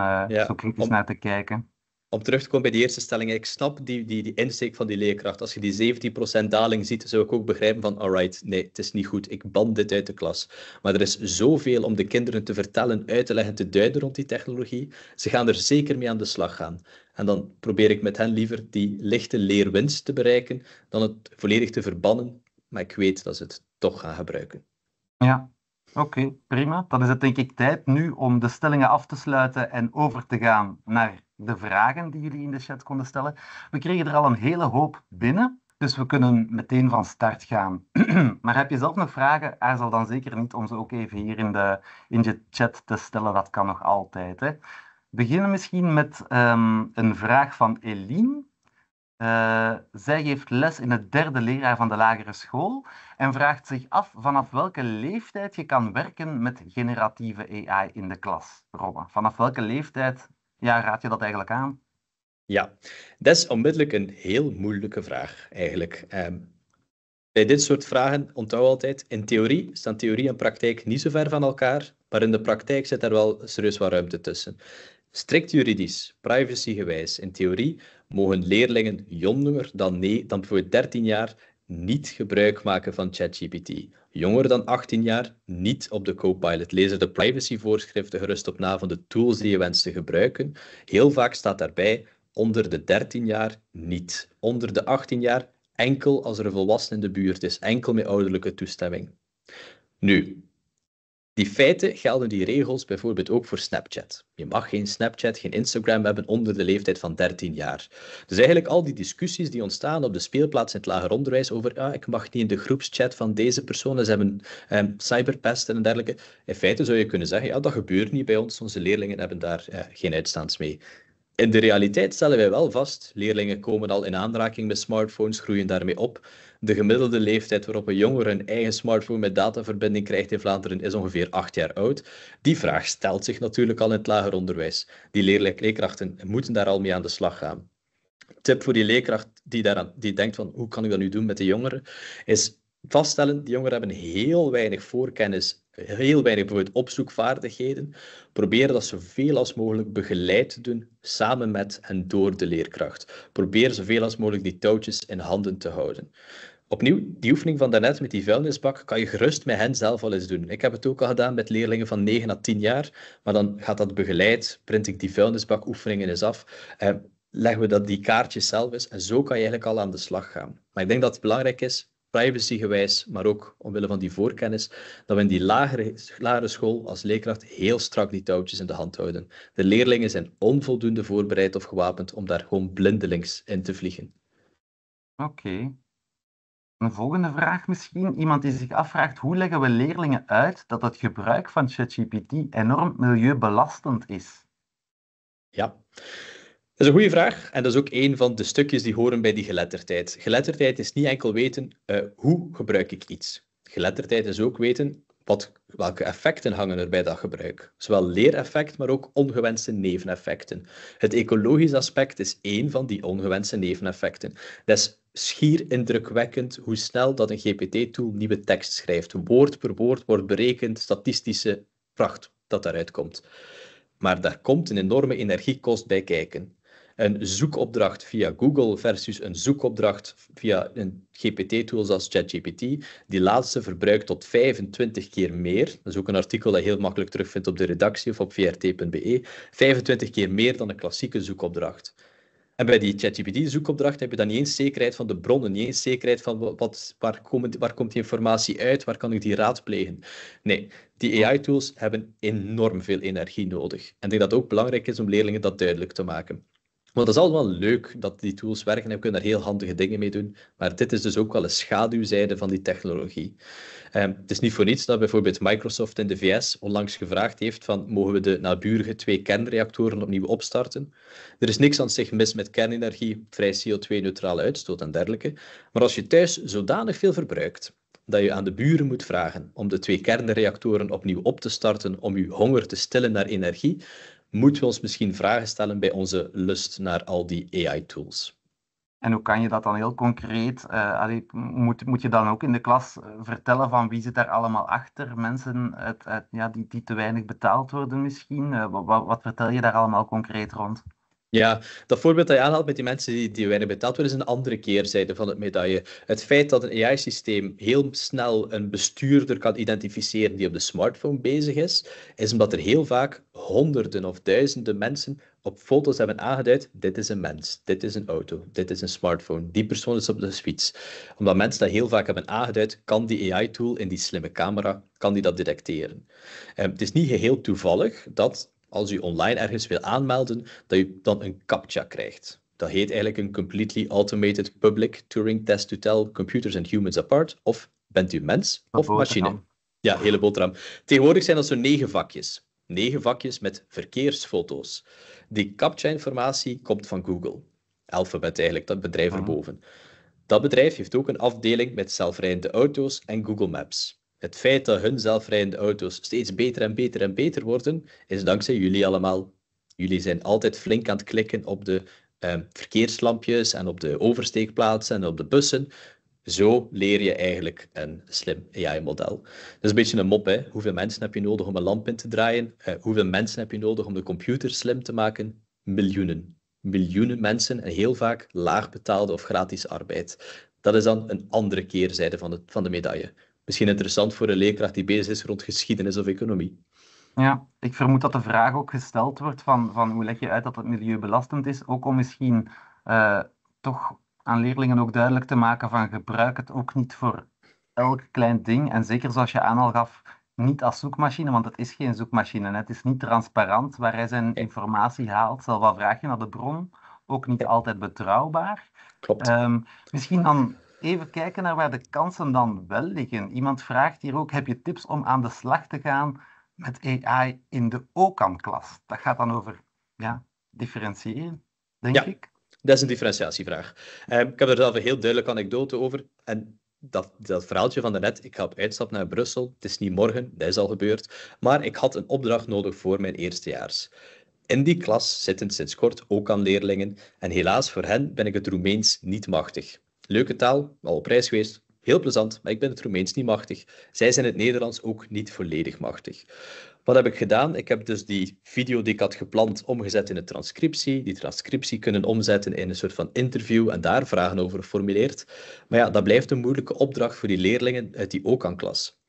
zo kritisch naar te kijken om terug te komen bij die eerste stelling, ik snap die, die, die insteek van die leerkracht. Als je die 17% daling ziet, zou ik ook begrijpen van, alright, nee, het is niet goed, ik ban dit uit de klas. Maar er is zoveel om de kinderen te vertellen, uit te leggen, te duiden rond die technologie. Ze gaan er zeker mee aan de slag gaan. En dan probeer ik met hen liever die lichte leerwinst te bereiken, dan het volledig te verbannen. Maar ik weet dat ze het toch gaan gebruiken. Ja, Oké, prima. Dan is het denk ik tijd nu om de stellingen af te sluiten en over te gaan naar de vragen die jullie in de chat konden stellen. We kregen er al een hele hoop binnen, dus we kunnen meteen van start gaan. [CLEARS THROAT] maar heb je zelf nog vragen? Aarzel dan zeker niet om ze ook even hier in de, in je chat te stellen. Dat kan nog altijd. Hè. Beginnen misschien met ehm, een vraag van Eline. Eh, zij geeft les in het derde leraar van de lagere school en vraagt zich af vanaf welke leeftijd je kan werken met generatieve AI in de klas. Robin, vanaf welke leeftijd ja, raad je dat eigenlijk aan? Ja, dat is onmiddellijk een heel moeilijke vraag eigenlijk. Ehm, bij dit soort vragen onthoud altijd, in theorie staan theorie en praktijk niet zo ver van elkaar, maar in de praktijk zit er wel serieus wat ruimte tussen. Strikt juridisch, privacygewijs, in theorie mogen leerlingen jonger dan, nee, dan bijvoorbeeld 13 jaar niet gebruik maken van ChatGPT. Jonger dan 18 jaar, niet op de Copilot. Lees er de privacyvoorschriften gerust op na van de tools die je wenst te gebruiken. Heel vaak staat daarbij onder de 13 jaar niet. Onder de 18 jaar enkel als er een volwassene in de buurt is, enkel met ouderlijke toestemming. Nu, die feiten gelden die regels bijvoorbeeld ook voor Snapchat. Je mag geen Snapchat, geen Instagram hebben onder de leeftijd van 13 jaar. Dus eigenlijk al die discussies die ontstaan op de speelplaats in het lager onderwijs over ah, ik mag niet in de groepschat van deze personen, ze hebben ehm, cyberpest en dergelijke. In feite zou je kunnen zeggen, ja, dat gebeurt niet bij ons, onze leerlingen hebben daar eh, geen uitstaans mee. In de realiteit stellen wij wel vast, leerlingen komen al in aanraking met smartphones, groeien daarmee op. De gemiddelde leeftijd waarop een jongere een eigen smartphone met dataverbinding krijgt in Vlaanderen is ongeveer acht jaar oud. Die vraag stelt zich natuurlijk al in het lager onderwijs. Die leerkrachten moeten daar al mee aan de slag gaan. Tip voor die leerkracht die, daaraan, die denkt van hoe kan ik dat nu doen met de jongeren, is vaststellen, die jongeren hebben heel weinig voorkennis heel weinig bijvoorbeeld opzoekvaardigheden, proberen dat zoveel als mogelijk begeleid te doen samen met en door de leerkracht. Probeer zoveel als mogelijk die touwtjes in handen te houden. Opnieuw, die oefening van daarnet met die vuilnisbak kan je gerust met hen zelf al eens doen. Ik heb het ook al gedaan met leerlingen van 9 à 10 jaar, maar dan gaat dat begeleid, print ik die vuilnisbakoefeningen oefeningen eens af. Eh, leggen we dat die kaartjes zelf eens en zo kan je eigenlijk al aan de slag gaan. Maar ik denk dat het belangrijk is, privacygewijs, maar ook omwille van die voorkennis, dat we in die lagere, lagere school als leerkracht heel strak die touwtjes in de hand houden. De leerlingen zijn onvoldoende voorbereid of gewapend om daar gewoon blindelings in te vliegen. Oké. Een volgende vraag misschien. Iemand die zich afvraagt hoe leggen we leerlingen uit dat het gebruik van ChatGPT enorm milieubelastend is? Ja. Dat is een goede vraag en dat is ook een van de stukjes die horen bij die geletterdheid. Geletterdheid is niet enkel weten eh, hoe gebruik ik iets. Geletterdheid is ook weten wat, welke effecten hangen er bij dat gebruik. Zowel leereffect, maar ook ongewenste neveneffecten. Het ecologisch aspect is één van die ongewenste neveneffecten. Dat is schier indrukwekkend hoe snel dat een GPT-tool nieuwe tekst schrijft. Woord per woord wordt berekend, statistische pracht dat daaruit komt. Maar daar komt een enorme energiekost bij kijken een zoekopdracht via Google versus een zoekopdracht via een GPT-tool zoals ChatGPT. Die laatste verbruikt tot 25 keer meer. Dat is ook een artikel dat je heel makkelijk terugvindt op de redactie of op vrt.be. 25 keer meer dan een klassieke zoekopdracht. En bij die ChatGPT-zoekopdracht heb je dan niet eens zekerheid van de bronnen, niet eens zekerheid van wat, waar, waar komt die informatie uit, waar kan ik die raadplegen. Nee, die AI-tools hebben enorm veel energie nodig. En ik denk dat het ook belangrijk is om leerlingen dat duidelijk te maken. Want dat is wel leuk dat die tools werken en we kunnen daar heel handige dingen mee doen. Maar dit is dus ook wel een schaduwzijde van die technologie. Ehm, het is niet voor niets dat bijvoorbeeld Microsoft in de VS onlangs gevraagd heeft van mogen we de naburige twee kernreactoren opnieuw opstarten? Er is niks aan zich mis met kernenergie, vrij CO2-neutrale uitstoot en dergelijke. Maar als je thuis zodanig veel verbruikt dat je aan de buren moet vragen om de twee kernreactoren opnieuw op te starten om je honger te stillen naar energie, moeten we ons misschien vragen stellen bij onze lust naar al die AI-tools. En hoe kan je dat dan heel concreet? Uh, moet, moet je dan ook in de klas eh, vertellen van wie zit daar allemaal achter? Mensen uit, uit, ja, die, die te weinig betaald worden misschien? Eh, wat, wat vertel je daar allemaal concreet rond? Ja, dat voorbeeld dat je aanhaalt met die mensen die, die weinig betaald worden, is een andere keerzijde van het medaille. Het feit dat een AI-systeem heel snel een bestuurder kan identificeren die op de smartphone bezig is, is omdat er heel vaak honderden of duizenden mensen op foto's hebben aangeduid: dit is een mens, dit is een auto, dit is een smartphone, die persoon is op de fiets. Omdat mensen dat heel vaak hebben aangeduid, kan die AI-tool in die slimme camera kan die dat detecteren. Ehm, het is niet geheel toevallig dat als u online ergens wil aanmelden, dat u dan een CAPTCHA krijgt. Dat heet eigenlijk een Completely Automated Public Turing Test to Tell Computers and Humans Apart. Of bent u mens of machine? Ja, hele boterham. Tegenwoordig zijn dat zo'n negen vakjes. Negen vakjes met verkeersfoto's. Die CAPTCHA-informatie komt van Google. Alphabet eigenlijk, dat bedrijf ah. erboven. Dat bedrijf heeft ook een afdeling met zelfrijdende auto's en Google Maps het feit dat hun zelfrijdende auto's steeds beter en beter en beter worden, is dankzij jullie allemaal. Jullie zijn altijd flink aan het klikken op de ehm, verkeerslampjes en op de oversteekplaatsen en op de bussen. Zo leer je eigenlijk een slim AI-model. Dat is een beetje een mop, hè? Hoeveel mensen heb je nodig om een lamp in te draaien? Eh, hoeveel mensen heb je nodig om de computer slim te maken? Miljoenen. Miljoenen mensen en heel vaak laagbetaalde of gratis arbeid. Dat is dan een andere keerzijde van de, van de medaille misschien interessant voor een leerkracht die bezig is rond geschiedenis of economie. Ja, ik vermoed dat de vraag ook gesteld wordt van, van hoe leg je uit dat het belastend is, ook om misschien eh, toch aan leerlingen ook duidelijk te maken van gebruik het ook niet voor elk klein ding. En zeker zoals je aan al gaf, niet als zoekmachine, want het is geen zoekmachine. Het is niet transparant waar hij zijn informatie haalt. Zal wel vragen naar de bron, ook niet altijd betrouwbaar. Klopt. Ehm, misschien dan even kijken naar waar de kansen dan wel liggen. Iemand vraagt hier ook: heb je tips om aan de slag te gaan met AI in de OCAN-klas? Dat gaat dan over ja, differentiëren, denk ja, ik. Dat is een differentiatievraag. Ehm, ik heb er zelf een heel duidelijke anekdote over. En dat, dat verhaaltje van daarnet, ik ga op uitstap naar Brussel. Het is niet morgen, dat is al gebeurd. Maar ik had een opdracht nodig voor mijn eerstejaars. In die klas zitten sinds kort ook aan leerlingen en helaas voor hen ben ik het Roemeens niet machtig. Leuke taal, al op reis geweest, heel plezant, maar ik ben het Roemeens niet machtig. Zij zijn het Nederlands ook niet volledig machtig. Wat heb ik gedaan? Ik heb dus die video die ik had gepland omgezet in een transcriptie. Die transcriptie kunnen omzetten in een soort van interview en daar vragen over geformuleerd. Maar ja, dat blijft een moeilijke opdracht voor die leerlingen uit die aan klas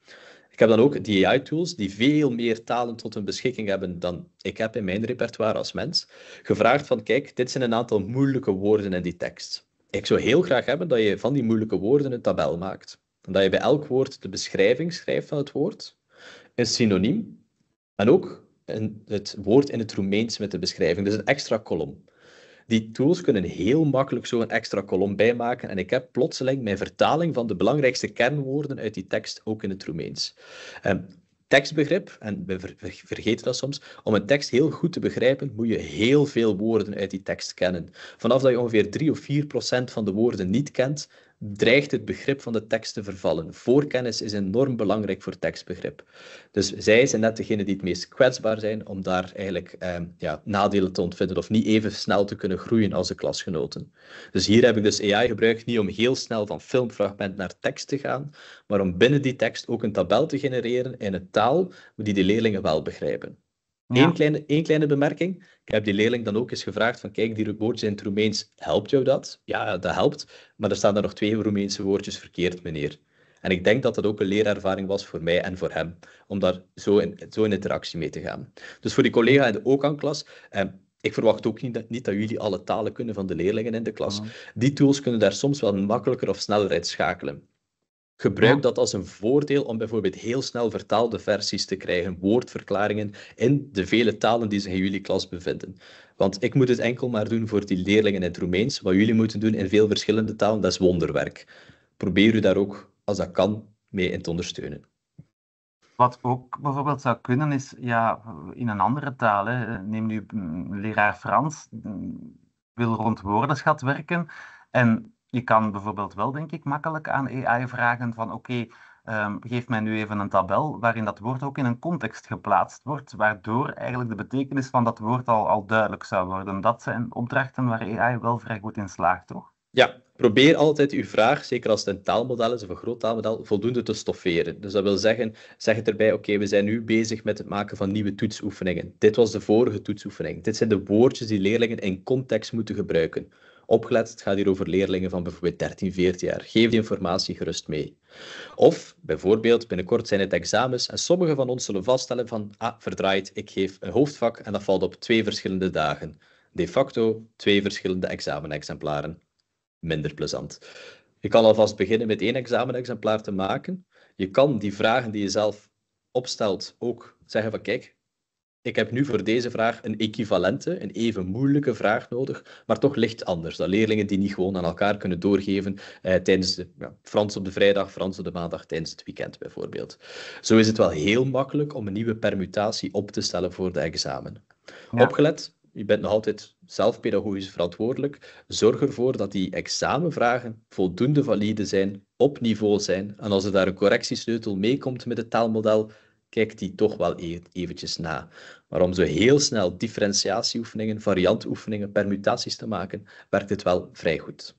Ik heb dan ook die AI-tools, die veel meer talen tot hun beschikking hebben dan ik heb in mijn repertoire als mens, gevraagd van, kijk, dit zijn een aantal moeilijke woorden in die tekst ik zou heel graag hebben dat je van die moeilijke woorden een tabel maakt. En dat je bij elk woord de beschrijving schrijft van het woord, een synoniem en ook het woord in het Roemeens met de beschrijving, dus een extra kolom. Die tools kunnen heel makkelijk zo een extra kolom bijmaken en ik heb plotseling mijn vertaling van de belangrijkste kernwoorden uit die tekst ook in het Roemeens. Ehm, tekstbegrip, en we vergeten dat soms, om een tekst heel goed te begrijpen, moet je heel veel woorden uit die tekst kennen. Vanaf dat je ongeveer 3 of 4 procent van de woorden niet kent, dreigt het begrip van de tekst te vervallen. Voorkennis is enorm belangrijk voor tekstbegrip. Dus zij zijn net degene die het meest kwetsbaar zijn om daar eigenlijk ehm, ja, nadelen te ontvinden of niet even snel te kunnen groeien als de klasgenoten. Dus hier heb ik dus AI gebruikt niet om heel snel van filmfragment naar tekst te gaan, maar om binnen die tekst ook een tabel te genereren in een taal die de leerlingen wel begrijpen. Ja. Eén, kleine, kleine bemerking. Ik heb die leerling dan ook eens gevraagd van kijk, die woordjes in het Roemeens, helpt jou dat? Ja, dat helpt. Maar er staan er nog twee Roemeense woordjes verkeerd, meneer. En ik denk dat dat ook een leerervaring was voor mij en voor hem, om daar zo in, zo in interactie mee te gaan. Dus voor die collega in de OKAN-klas, eh, ik verwacht ook niet dat, niet dat, jullie alle talen kunnen van de leerlingen in de klas. Ah. Die tools kunnen daar soms wel makkelijker of sneller uit schakelen. Gebruik dat als een voordeel om bijvoorbeeld heel snel vertaalde versies te krijgen, woordverklaringen in de vele talen die zich in jullie klas bevinden. Want ik moet het enkel maar doen voor die leerlingen in het Roemeens. Wat jullie moeten doen in veel verschillende talen, dat is wonderwerk. Probeer u daar ook, als dat kan, mee in te ondersteunen. Wat ook bijvoorbeeld zou kunnen is, ja, in een andere taal, hè, neem nu mm, leraar Frans, mm, wil rond woordenschat werken en je kan bijvoorbeeld wel, denk ik, makkelijk aan AI vragen van oké, ehm, geef mij nu even een tabel waarin dat woord ook in een context geplaatst wordt, waardoor eigenlijk de betekenis van dat woord al, al duidelijk zou worden. Dat zijn opdrachten waar AI wel vrij goed in slaagt, toch? Ja, probeer altijd uw vraag, zeker als het een taalmodel is of een groot taalmodel, voldoende te stofferen. Dus dat wil zeggen, zeg het erbij, oké, we zijn nu bezig met het maken van nieuwe toetsoefeningen. Dit was de vorige toetsoefening. Dit zijn de woordjes die leerlingen in context moeten gebruiken. Opgelet, het gaat hier over leerlingen van bijvoorbeeld 13, 14 jaar. Geef die informatie gerust mee. Of bijvoorbeeld, binnenkort zijn het examens en sommigen van ons zullen vaststellen van, ah, verdraaid, ik geef een hoofdvak en dat valt op twee verschillende dagen. De facto twee verschillende examenexemplaren. Minder plezant. Je kan alvast beginnen met één examenexemplaar te maken. Je kan die vragen die je zelf opstelt ook zeggen van kijk, ik heb nu voor deze vraag een equivalente, een even moeilijke vraag nodig, maar toch licht anders. Dat leerlingen die niet gewoon aan elkaar kunnen doorgeven eh, tijdens de, ja, Frans op de vrijdag, Frans op de maandag, tijdens het weekend bijvoorbeeld. Zo is het wel heel makkelijk om een nieuwe permutatie op te stellen voor de examen. Opgelet, je bent nog altijd zelf pedagogisch verantwoordelijk. Zorg ervoor dat die examenvragen voldoende valide zijn, op niveau zijn. En als er daar een correctiesleutel mee komt met het taalmodel, kijk die toch wel e- eventjes na. Maar om zo heel snel differentiatieoefeningen, variantoefeningen, permutaties te maken, werkt het wel vrij goed.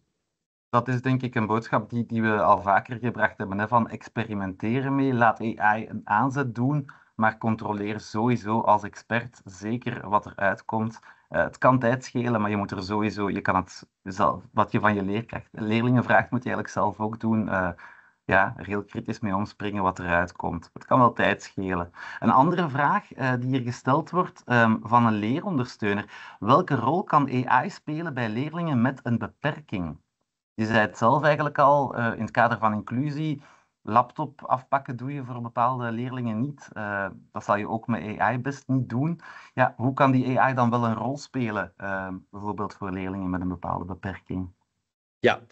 Dat is denk ik een boodschap die, die we al vaker gebracht hebben, hè? van experimenteren mee, laat AI een aanzet doen, maar controleer sowieso als expert zeker wat er uitkomt. Eh, het kan tijd schelen, maar je moet er sowieso, je kan het zelf, wat je van je leerkracht, leerlingen vraagt, moet je eigenlijk zelf ook doen. Eh, ja, er heel kritisch mee omspringen wat eruit komt. Het kan wel tijd schelen. Een andere vraag eh, die hier gesteld wordt ehm, van een leerondersteuner. Welke rol kan AI spelen bij leerlingen met een beperking? Je zei het zelf eigenlijk al, eh, in het kader van inclusie, laptop afpakken doe je voor bepaalde leerlingen niet. Eh, dat zal je ook met AI best niet doen. Ja, hoe kan die AI dan wel een rol spelen, ehm, bijvoorbeeld voor leerlingen met een bepaalde beperking? Ja,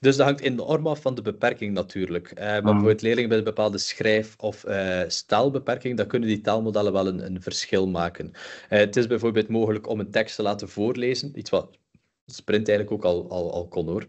dus dat hangt enorm af van de beperking natuurlijk. Uh, maar ah. bijvoorbeeld leerlingen met een bepaalde schrijf- of uh, eh, taalbeperking, dan kunnen die taalmodellen wel een, een verschil maken. Eh, het is bijvoorbeeld mogelijk om een tekst te laten voorlezen, iets wat Sprint eigenlijk ook al, al, al kon hoor.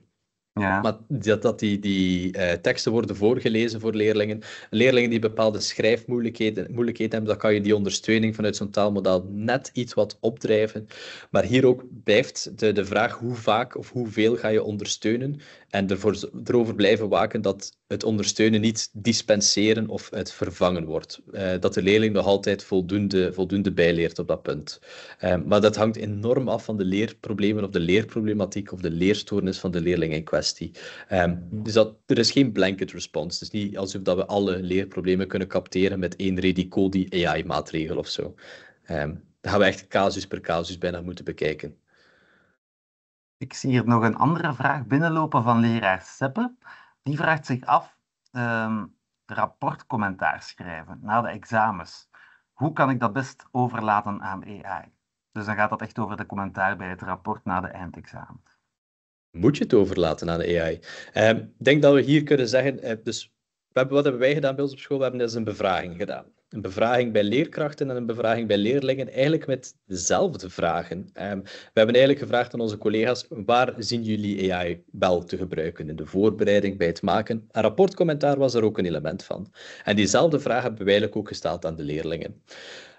Ja. Maar dat, dat die, die eh, teksten worden voorgelezen voor leerlingen. Leerlingen die bepaalde schrijfmoeilijkheden moeilijkheden hebben, dan kan je die ondersteuning vanuit zo'n taalmodel net iets wat opdrijven. Maar hier ook blijft de, de vraag hoe vaak of hoeveel ga je ondersteunen. En ervoor, erover blijven waken dat het ondersteunen niet dispenseren of het vervangen wordt. Eh, dat de leerling nog altijd voldoende, voldoende bijleert op dat punt. Eh, maar dat hangt enorm af van de leerproblemen of de leerproblematiek of de leerstoornis van de leerling in kwestie. Ehm, dus dat, er is geen blanket response. Het is niet alsof dat we alle leerproblemen kunnen capteren met één die AI-maatregel of zo. Ehm, Daar gaan we echt casus per casus bijna moeten bekijken. Ik zie hier nog een andere vraag binnenlopen van leraar Seppe. Die vraagt zich af, um, rapportcommentaar schrijven na de examens. Hoe kan ik dat best overlaten aan AI? Dus dan gaat dat echt over de commentaar bij het rapport na de eindexamen moet je het overlaten aan de AI. Ehm, ik denk dat we hier kunnen zeggen, eh, dus we hebben, wat hebben wij gedaan bij ons op school? We hebben dus een bevraging gedaan. Een bevraging bij leerkrachten en een bevraging bij leerlingen, eigenlijk met dezelfde vragen. Um, we hebben eigenlijk gevraagd aan onze collega's, waar zien jullie AI wel te gebruiken in de voorbereiding, bij het maken? Een rapportcommentaar was er ook een element van. En diezelfde vraag hebben wij ook gesteld aan de leerlingen.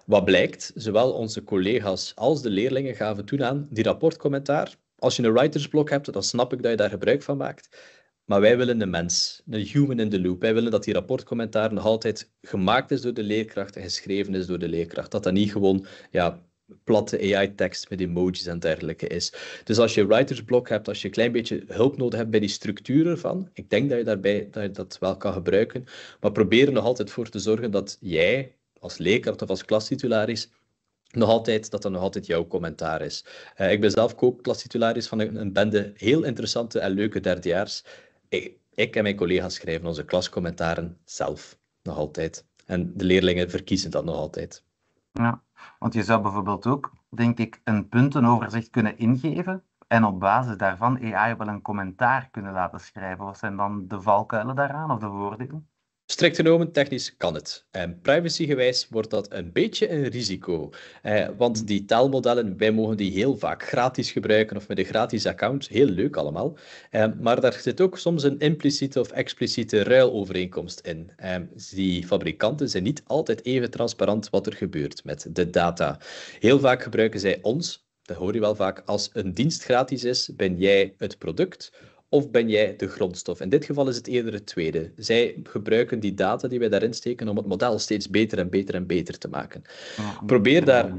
Wat blijkt, zowel onze collega's als de leerlingen gaven toen aan, die rapportcommentaar, als je een writersblok hebt, dan snap ik dat je daar gebruik van maakt. Maar wij willen een mens, een human in the loop. Wij willen dat die rapportcommentaar nog altijd gemaakt is door de leerkracht en geschreven is door de leerkracht. Dat dat niet gewoon ja, platte AI-tekst met emojis en dergelijke is. Dus als je writersblok hebt, als je een klein beetje hulp nodig hebt bij die structuur ervan, ik denk dat je, daarbij, dat, je dat wel kan gebruiken, maar probeer er nog altijd voor te zorgen dat jij als leerkracht of als klastitularis nog altijd, dat dat nog altijd jouw commentaar is. Eh, ik ben zelf koopklastitularis van een, een, bende heel interessante en leuke derdejaars. Ik, ik en mijn collega's schrijven onze klascommentaren zelf, nog altijd. En de leerlingen verkiezen dat nog altijd. Ja, want je zou bijvoorbeeld ook, denk ik, een puntenoverzicht kunnen ingeven en op basis daarvan AI wel een commentaar kunnen laten schrijven. Wat zijn dan de valkuilen daaraan of de voordelen? Strikt genomen, technisch kan het. En privacygewijs wordt dat een beetje een risico. Eh, want die taalmodellen, wij mogen die heel vaak gratis gebruiken of met een gratis account. Heel leuk allemaal. Eh, maar daar zit ook soms een impliciete of expliciete ruilovereenkomst in. Eh, die fabrikanten zijn niet altijd even transparant wat er gebeurt met de data. Heel vaak gebruiken zij ons, dat hoor je wel vaak, als een dienst gratis is, ben jij het product of ben jij de grondstof? In dit geval is het eerder het tweede. Zij gebruiken die data die wij daarin steken om het model steeds beter en beter en beter te maken. Ah, Probeer daar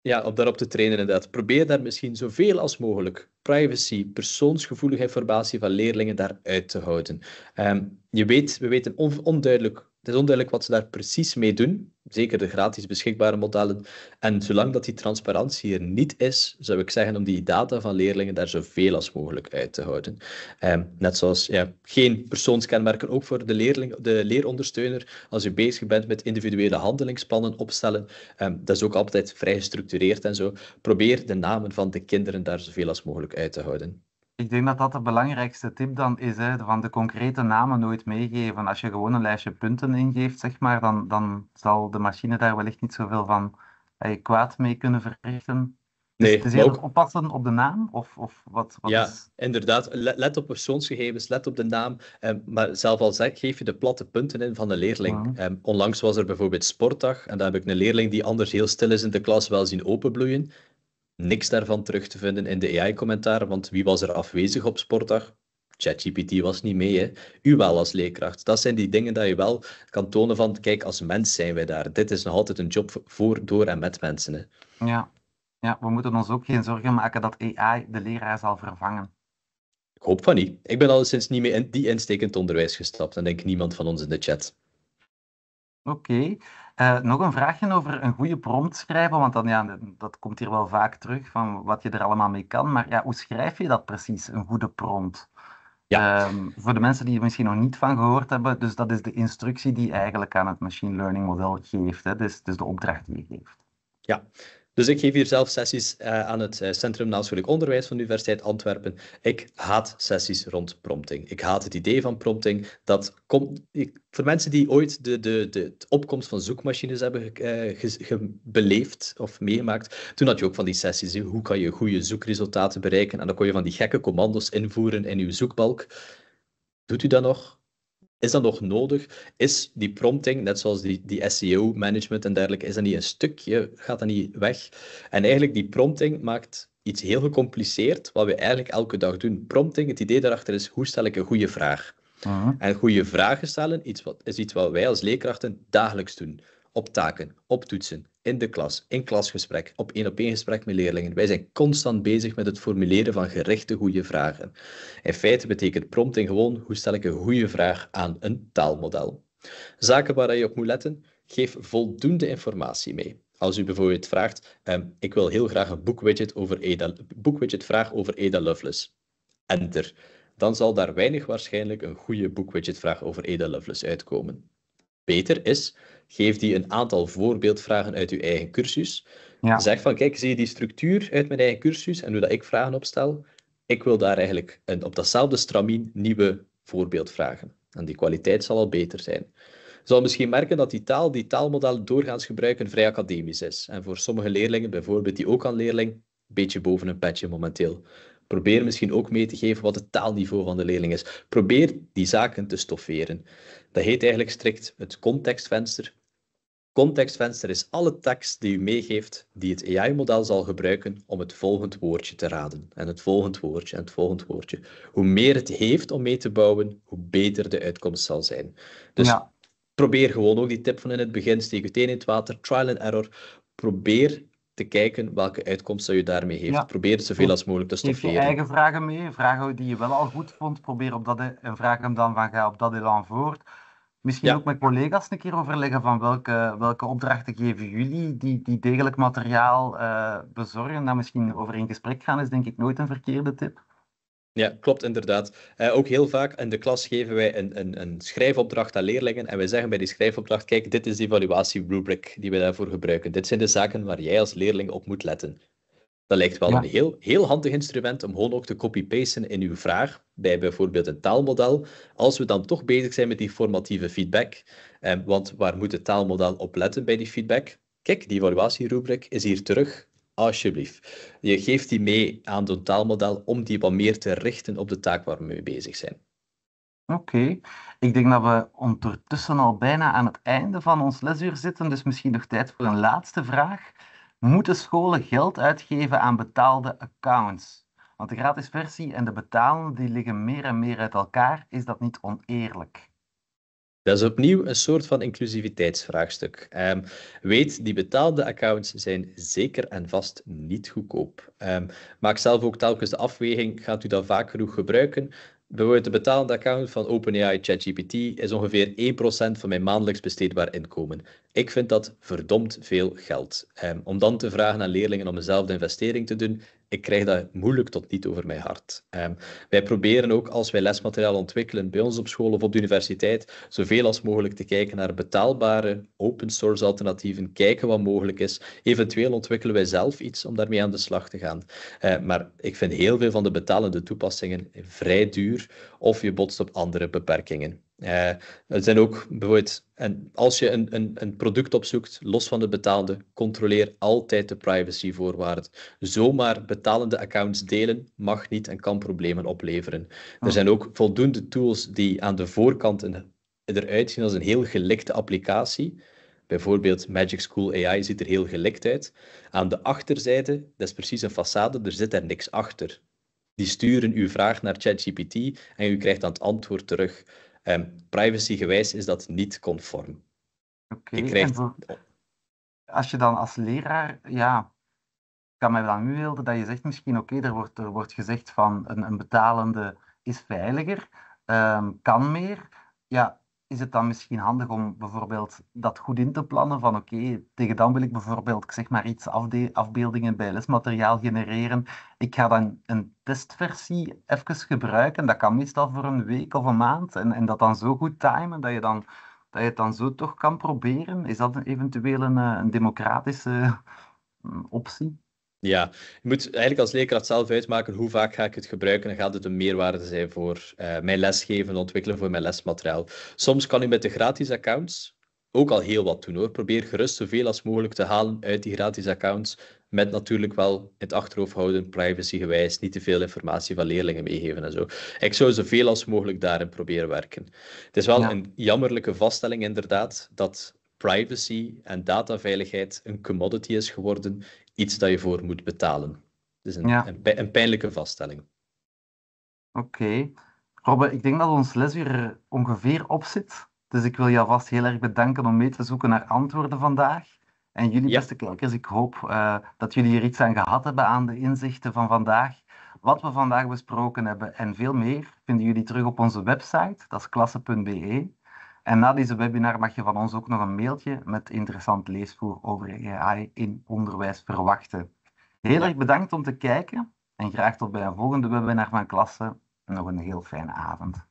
ja, om daarop te trainen inderdaad. Probeer daar misschien zoveel als mogelijk privacy, persoonsgevoelige informatie van leerlingen daaruit te houden. Ehm, je weet, we weten onduidelijk het is onduidelijk wat ze daar precies mee doen. Zeker de gratis beschikbare modellen. En zolang dat die transparantie er niet is, zou ik zeggen om die data van leerlingen daar zoveel als mogelijk uit te houden. Ehm, net zoals ja, geen persoonskenmerken, ook voor de, leerling, de leerondersteuner. Als u bezig bent met individuele handelingsplannen opstellen, ehm, dat is ook altijd vrij gestructureerd en zo. Probeer de namen van de kinderen daar zoveel als mogelijk uit te houden. Ik denk dat dat de belangrijkste tip dan is, hè, van de concrete namen nooit meegeven. Als je gewoon een lijstje punten ingeeft, zeg maar, dan, dan zal de machine daar wellicht niet zoveel van eh, kwaad mee kunnen verrichten. Dus nee, dus, dus ook... oppassen op de naam? Of, of wat, wat ja, inderdaad. Let op persoonsgegevens, let op de naam. Ehm, maar zelf al zeg, geef je de platte punten in van de leerling. Mm. onlangs was er bijvoorbeeld sportdag en daar heb ik een leerling die anders heel stil is in de klas wel zien openbloeien niks daarvan terug te vinden in de AI-commentaar, want wie was er afwezig op sportdag? ChatGPT was niet mee, hè? U wel als leerkracht. Dat zijn die dingen dat je wel kan tonen van, kijk, als mens zijn wij daar. Dit is nog altijd een job voor, door en met mensen. Hè? Ja. ja, we moeten ons ook geen zorgen maken dat AI de leraar zal vervangen. Ik hoop van niet. Ik ben alleszins niet meer in die instekend onderwijs gestapt en denk niemand van ons in de chat. Oké. Eh, nog een vraagje over een goede prompt schrijven, want dan, ja, dat komt hier wel vaak terug, van wat je er allemaal mee kan. Maar ja, hoe schrijf je dat precies, een goede prompt? Ja. Ehm, voor de mensen die er misschien nog niet van gehoord hebben, dus dat is de instructie die eigenlijk aan het machine learning model geeft, hè? Dus, dus de opdracht die je geeft. Ja, dus ik geef hier zelf sessies eh, aan het eh, Centrum Nascholijk Onderwijs van de Universiteit Antwerpen. Ik haat sessies rond prompting. Ik haat het idee van prompting. Dat komt, ik, voor mensen die ooit de, de, de, opkomst van zoekmachines hebben uh, eh, beleefd of meegemaakt, toen had je ook van die sessies. Hoe kan je goede zoekresultaten bereiken? En dan kon je van die gekke commando's invoeren in je zoekbalk. Doet u dat nog? is dat nog nodig? Is die prompting, net zoals die, die SEO-management en dergelijke, is dat niet een stukje? Gaat dat niet weg? En eigenlijk die prompting maakt iets heel gecompliceerd, wat we eigenlijk elke dag doen. Prompting, het idee daarachter is, hoe stel ik een goede vraag? En goede vragen stellen iets wat, is iets wat wij als leerkrachten dagelijks doen. Op taken, op toetsen, in de klas, in klasgesprek, op één op één gesprek met leerlingen. Wij zijn constant bezig met het formuleren van gerichte goede vragen. In feite betekent prompting gewoon hoe stel ik een goede vraag aan een taalmodel. Zaken waar je op moet letten, geef voldoende informatie mee. Als u bijvoorbeeld vraagt, ehm, ik wil heel graag een boekwidget, over Ada, boekwidget vraag over Ada Lovelace. Enter. Dan zal daar weinig waarschijnlijk een goede boekwidget vraag over Ada Lovelace uitkomen beter is, geef die een aantal voorbeeldvragen uit uw eigen cursus. Ja. Zeg van, kijk, zie je die structuur uit mijn eigen cursus en hoe dat ik vragen opstel? Ik wil daar eigenlijk een, op datzelfde stramien nieuwe voorbeeldvragen. En die kwaliteit zal al beter zijn. Je zal misschien merken dat die taal die taalmodellen doorgaans gebruiken vrij academisch is. En voor sommige leerlingen, bijvoorbeeld die ook aan leerling, een beetje boven een petje momenteel. Probeer misschien ook mee te geven wat het taalniveau van de leerling is. Probeer die zaken te stofferen. Dat heet eigenlijk strikt het contextvenster. Contextvenster is alle tekst die u meegeeft die het AI-model zal gebruiken om het volgend woordje te raden. En het volgend woordje en het volgend woordje. Hoe meer het heeft om mee te bouwen, hoe beter de uitkomst zal zijn. Dus probeer gewoon ook die tip van in het begin, steek het in het water, trial and error. Probeer te kijken welke uitkomsten je daarmee heeft. Probeer het zoveel als mogelijk te stofferen. Geef je eigen vragen mee, vragen die je wel al goed vond, probeer op dat eh, en vraag hem dan van ga op dat elan voort. Misschien ook met collega's een keer overleggen van welke, welke opdrachten geven jullie die, die degelijk materiaal eh, bezorgen. Dan misschien over in gesprek gaan is denk ik nooit een verkeerde tip. Ja, klopt inderdaad. Eh, ook heel vaak in de klas geven wij een, een, een schrijfopdracht aan leerlingen en wij zeggen bij die schrijfopdracht, kijk, dit is de evaluatierubric die we daarvoor gebruiken. Dit zijn de zaken waar jij als leerling op moet letten. Dat lijkt wel een heel, heel handig instrument om gewoon ook te copy-pasten in uw vraag, bij bijvoorbeeld een taalmodel, als we dan toch bezig zijn met die formatieve feedback. Eh, want waar moet het taalmodel op letten bij die feedback? Kijk, die evaluatierubriek is hier terug Alsjeblieft. Je geeft die mee aan het taalmodel om die wat meer te richten op de taak waar we mee bezig zijn. Oké, ik denk dat we ondertussen al bijna aan het einde van ons lesuur zitten, dus misschien nog tijd voor een laatste vraag. Moeten scholen geld uitgeven aan betaalde accounts? Want de gratis versie en de betalen die liggen meer en meer uit elkaar. Is dat niet oneerlijk? Dat is opnieuw een soort van inclusiviteitsvraagstuk. Ehm, weet, die betaalde accounts zijn zeker en vast niet goedkoop. Ehm, maak zelf ook telkens de afweging, gaat u dat vaak genoeg gebruiken? Bijvoorbeeld de betaalde account van OpenAI ChatGPT is ongeveer 1% van mijn maandelijks besteedbaar inkomen. Ik vind dat verdomd veel geld. Ehm, om dan te vragen aan leerlingen om dezelfde investering te doen, ik krijg dat moeilijk tot niet over mijn hart. Ehm, wij proberen ook als wij lesmateriaal ontwikkelen bij ons op school of op de universiteit, zoveel als mogelijk te kijken naar betaalbare open source alternatieven, kijken wat mogelijk is. Eventueel ontwikkelen wij zelf iets om daarmee aan de slag te gaan. Eh, maar ik vind heel veel van de betalende toepassingen vrij duur of je botst op andere beperkingen. Uh, er zijn ook bijvoorbeeld, en als je een, een, een product opzoekt, los van de betaalde, controleer altijd de privacyvoorwaarden. Zomaar betalende accounts delen mag niet en kan problemen opleveren. Er ah. zijn ook voldoende tools die aan de voorkant eruit zien als een heel gelikte applicatie. Bijvoorbeeld Magic School AI ziet er heel gelikt uit. Aan de achterzijde, dat is precies een façade, er zit er niks achter. Die sturen uw vraag naar ChatGPT en u krijgt dan het antwoord terug. Um, privacygewijs is dat niet conform. Oké, als je dan als leraar, ja, kan mij wel nu wilden dat je zegt misschien, oké, er, wordt, er wordt gezegd van een, een betalende is veiliger, ehm, kan meer. Ja, is het dan misschien handig om bijvoorbeeld dat goed in te plannen van oké, tegen dan wil ik bijvoorbeeld, zeg maar iets, afbeeldingen bij lesmateriaal genereren. Ik ga dan een testversie even gebruiken, dat kan meestal voor een week of een maand, en, en dat dan zo goed timen dat je, dan, dat je het dan zo toch kan proberen. Is dat eventueel een, eh, een democratische mm, optie? Ja, je moet eigenlijk als leerkracht zelf uitmaken hoe vaak ga ik het gebruiken en gaat het een meerwaarde zijn voor eh, mijn lesgeven, ontwikkelen voor mijn lesmateriaal. Soms kan u met de gratis accounts ook al heel wat doen hoor. Probeer gerust zoveel als mogelijk te halen uit die gratis accounts. Met natuurlijk wel in het achterhoofd houden, privacygewijs, niet te veel informatie van leerlingen meegeven en zo. Ik zou zoveel als mogelijk daarin proberen werken. Het is wel een jammerlijke vaststelling inderdaad, dat privacy en dataveiligheid een commodity is geworden iets dat je voor moet betalen. Het een, een, een pijnlijke vaststelling. Oké. Okay. Robbe, ik denk dat ons lesuur er eh, ongeveer op zit. Dus ik wil je alvast heel erg bedanken om mee te zoeken naar antwoorden vandaag. En jullie, beste kijkers, ik hoop eh, dat jullie hier iets aan gehad hebben aan de inzichten van vandaag. Wat we vandaag besproken hebben en veel meer vinden jullie terug op onze website, dat is klasse.be. En na deze webinar mag je van ons ook nog een mailtje met interessant leesvoer over AI in onderwijs verwachten. Heel erg bedankt om te kijken en graag tot bij een volgende webinar van klasse. Nog een heel fijne avond.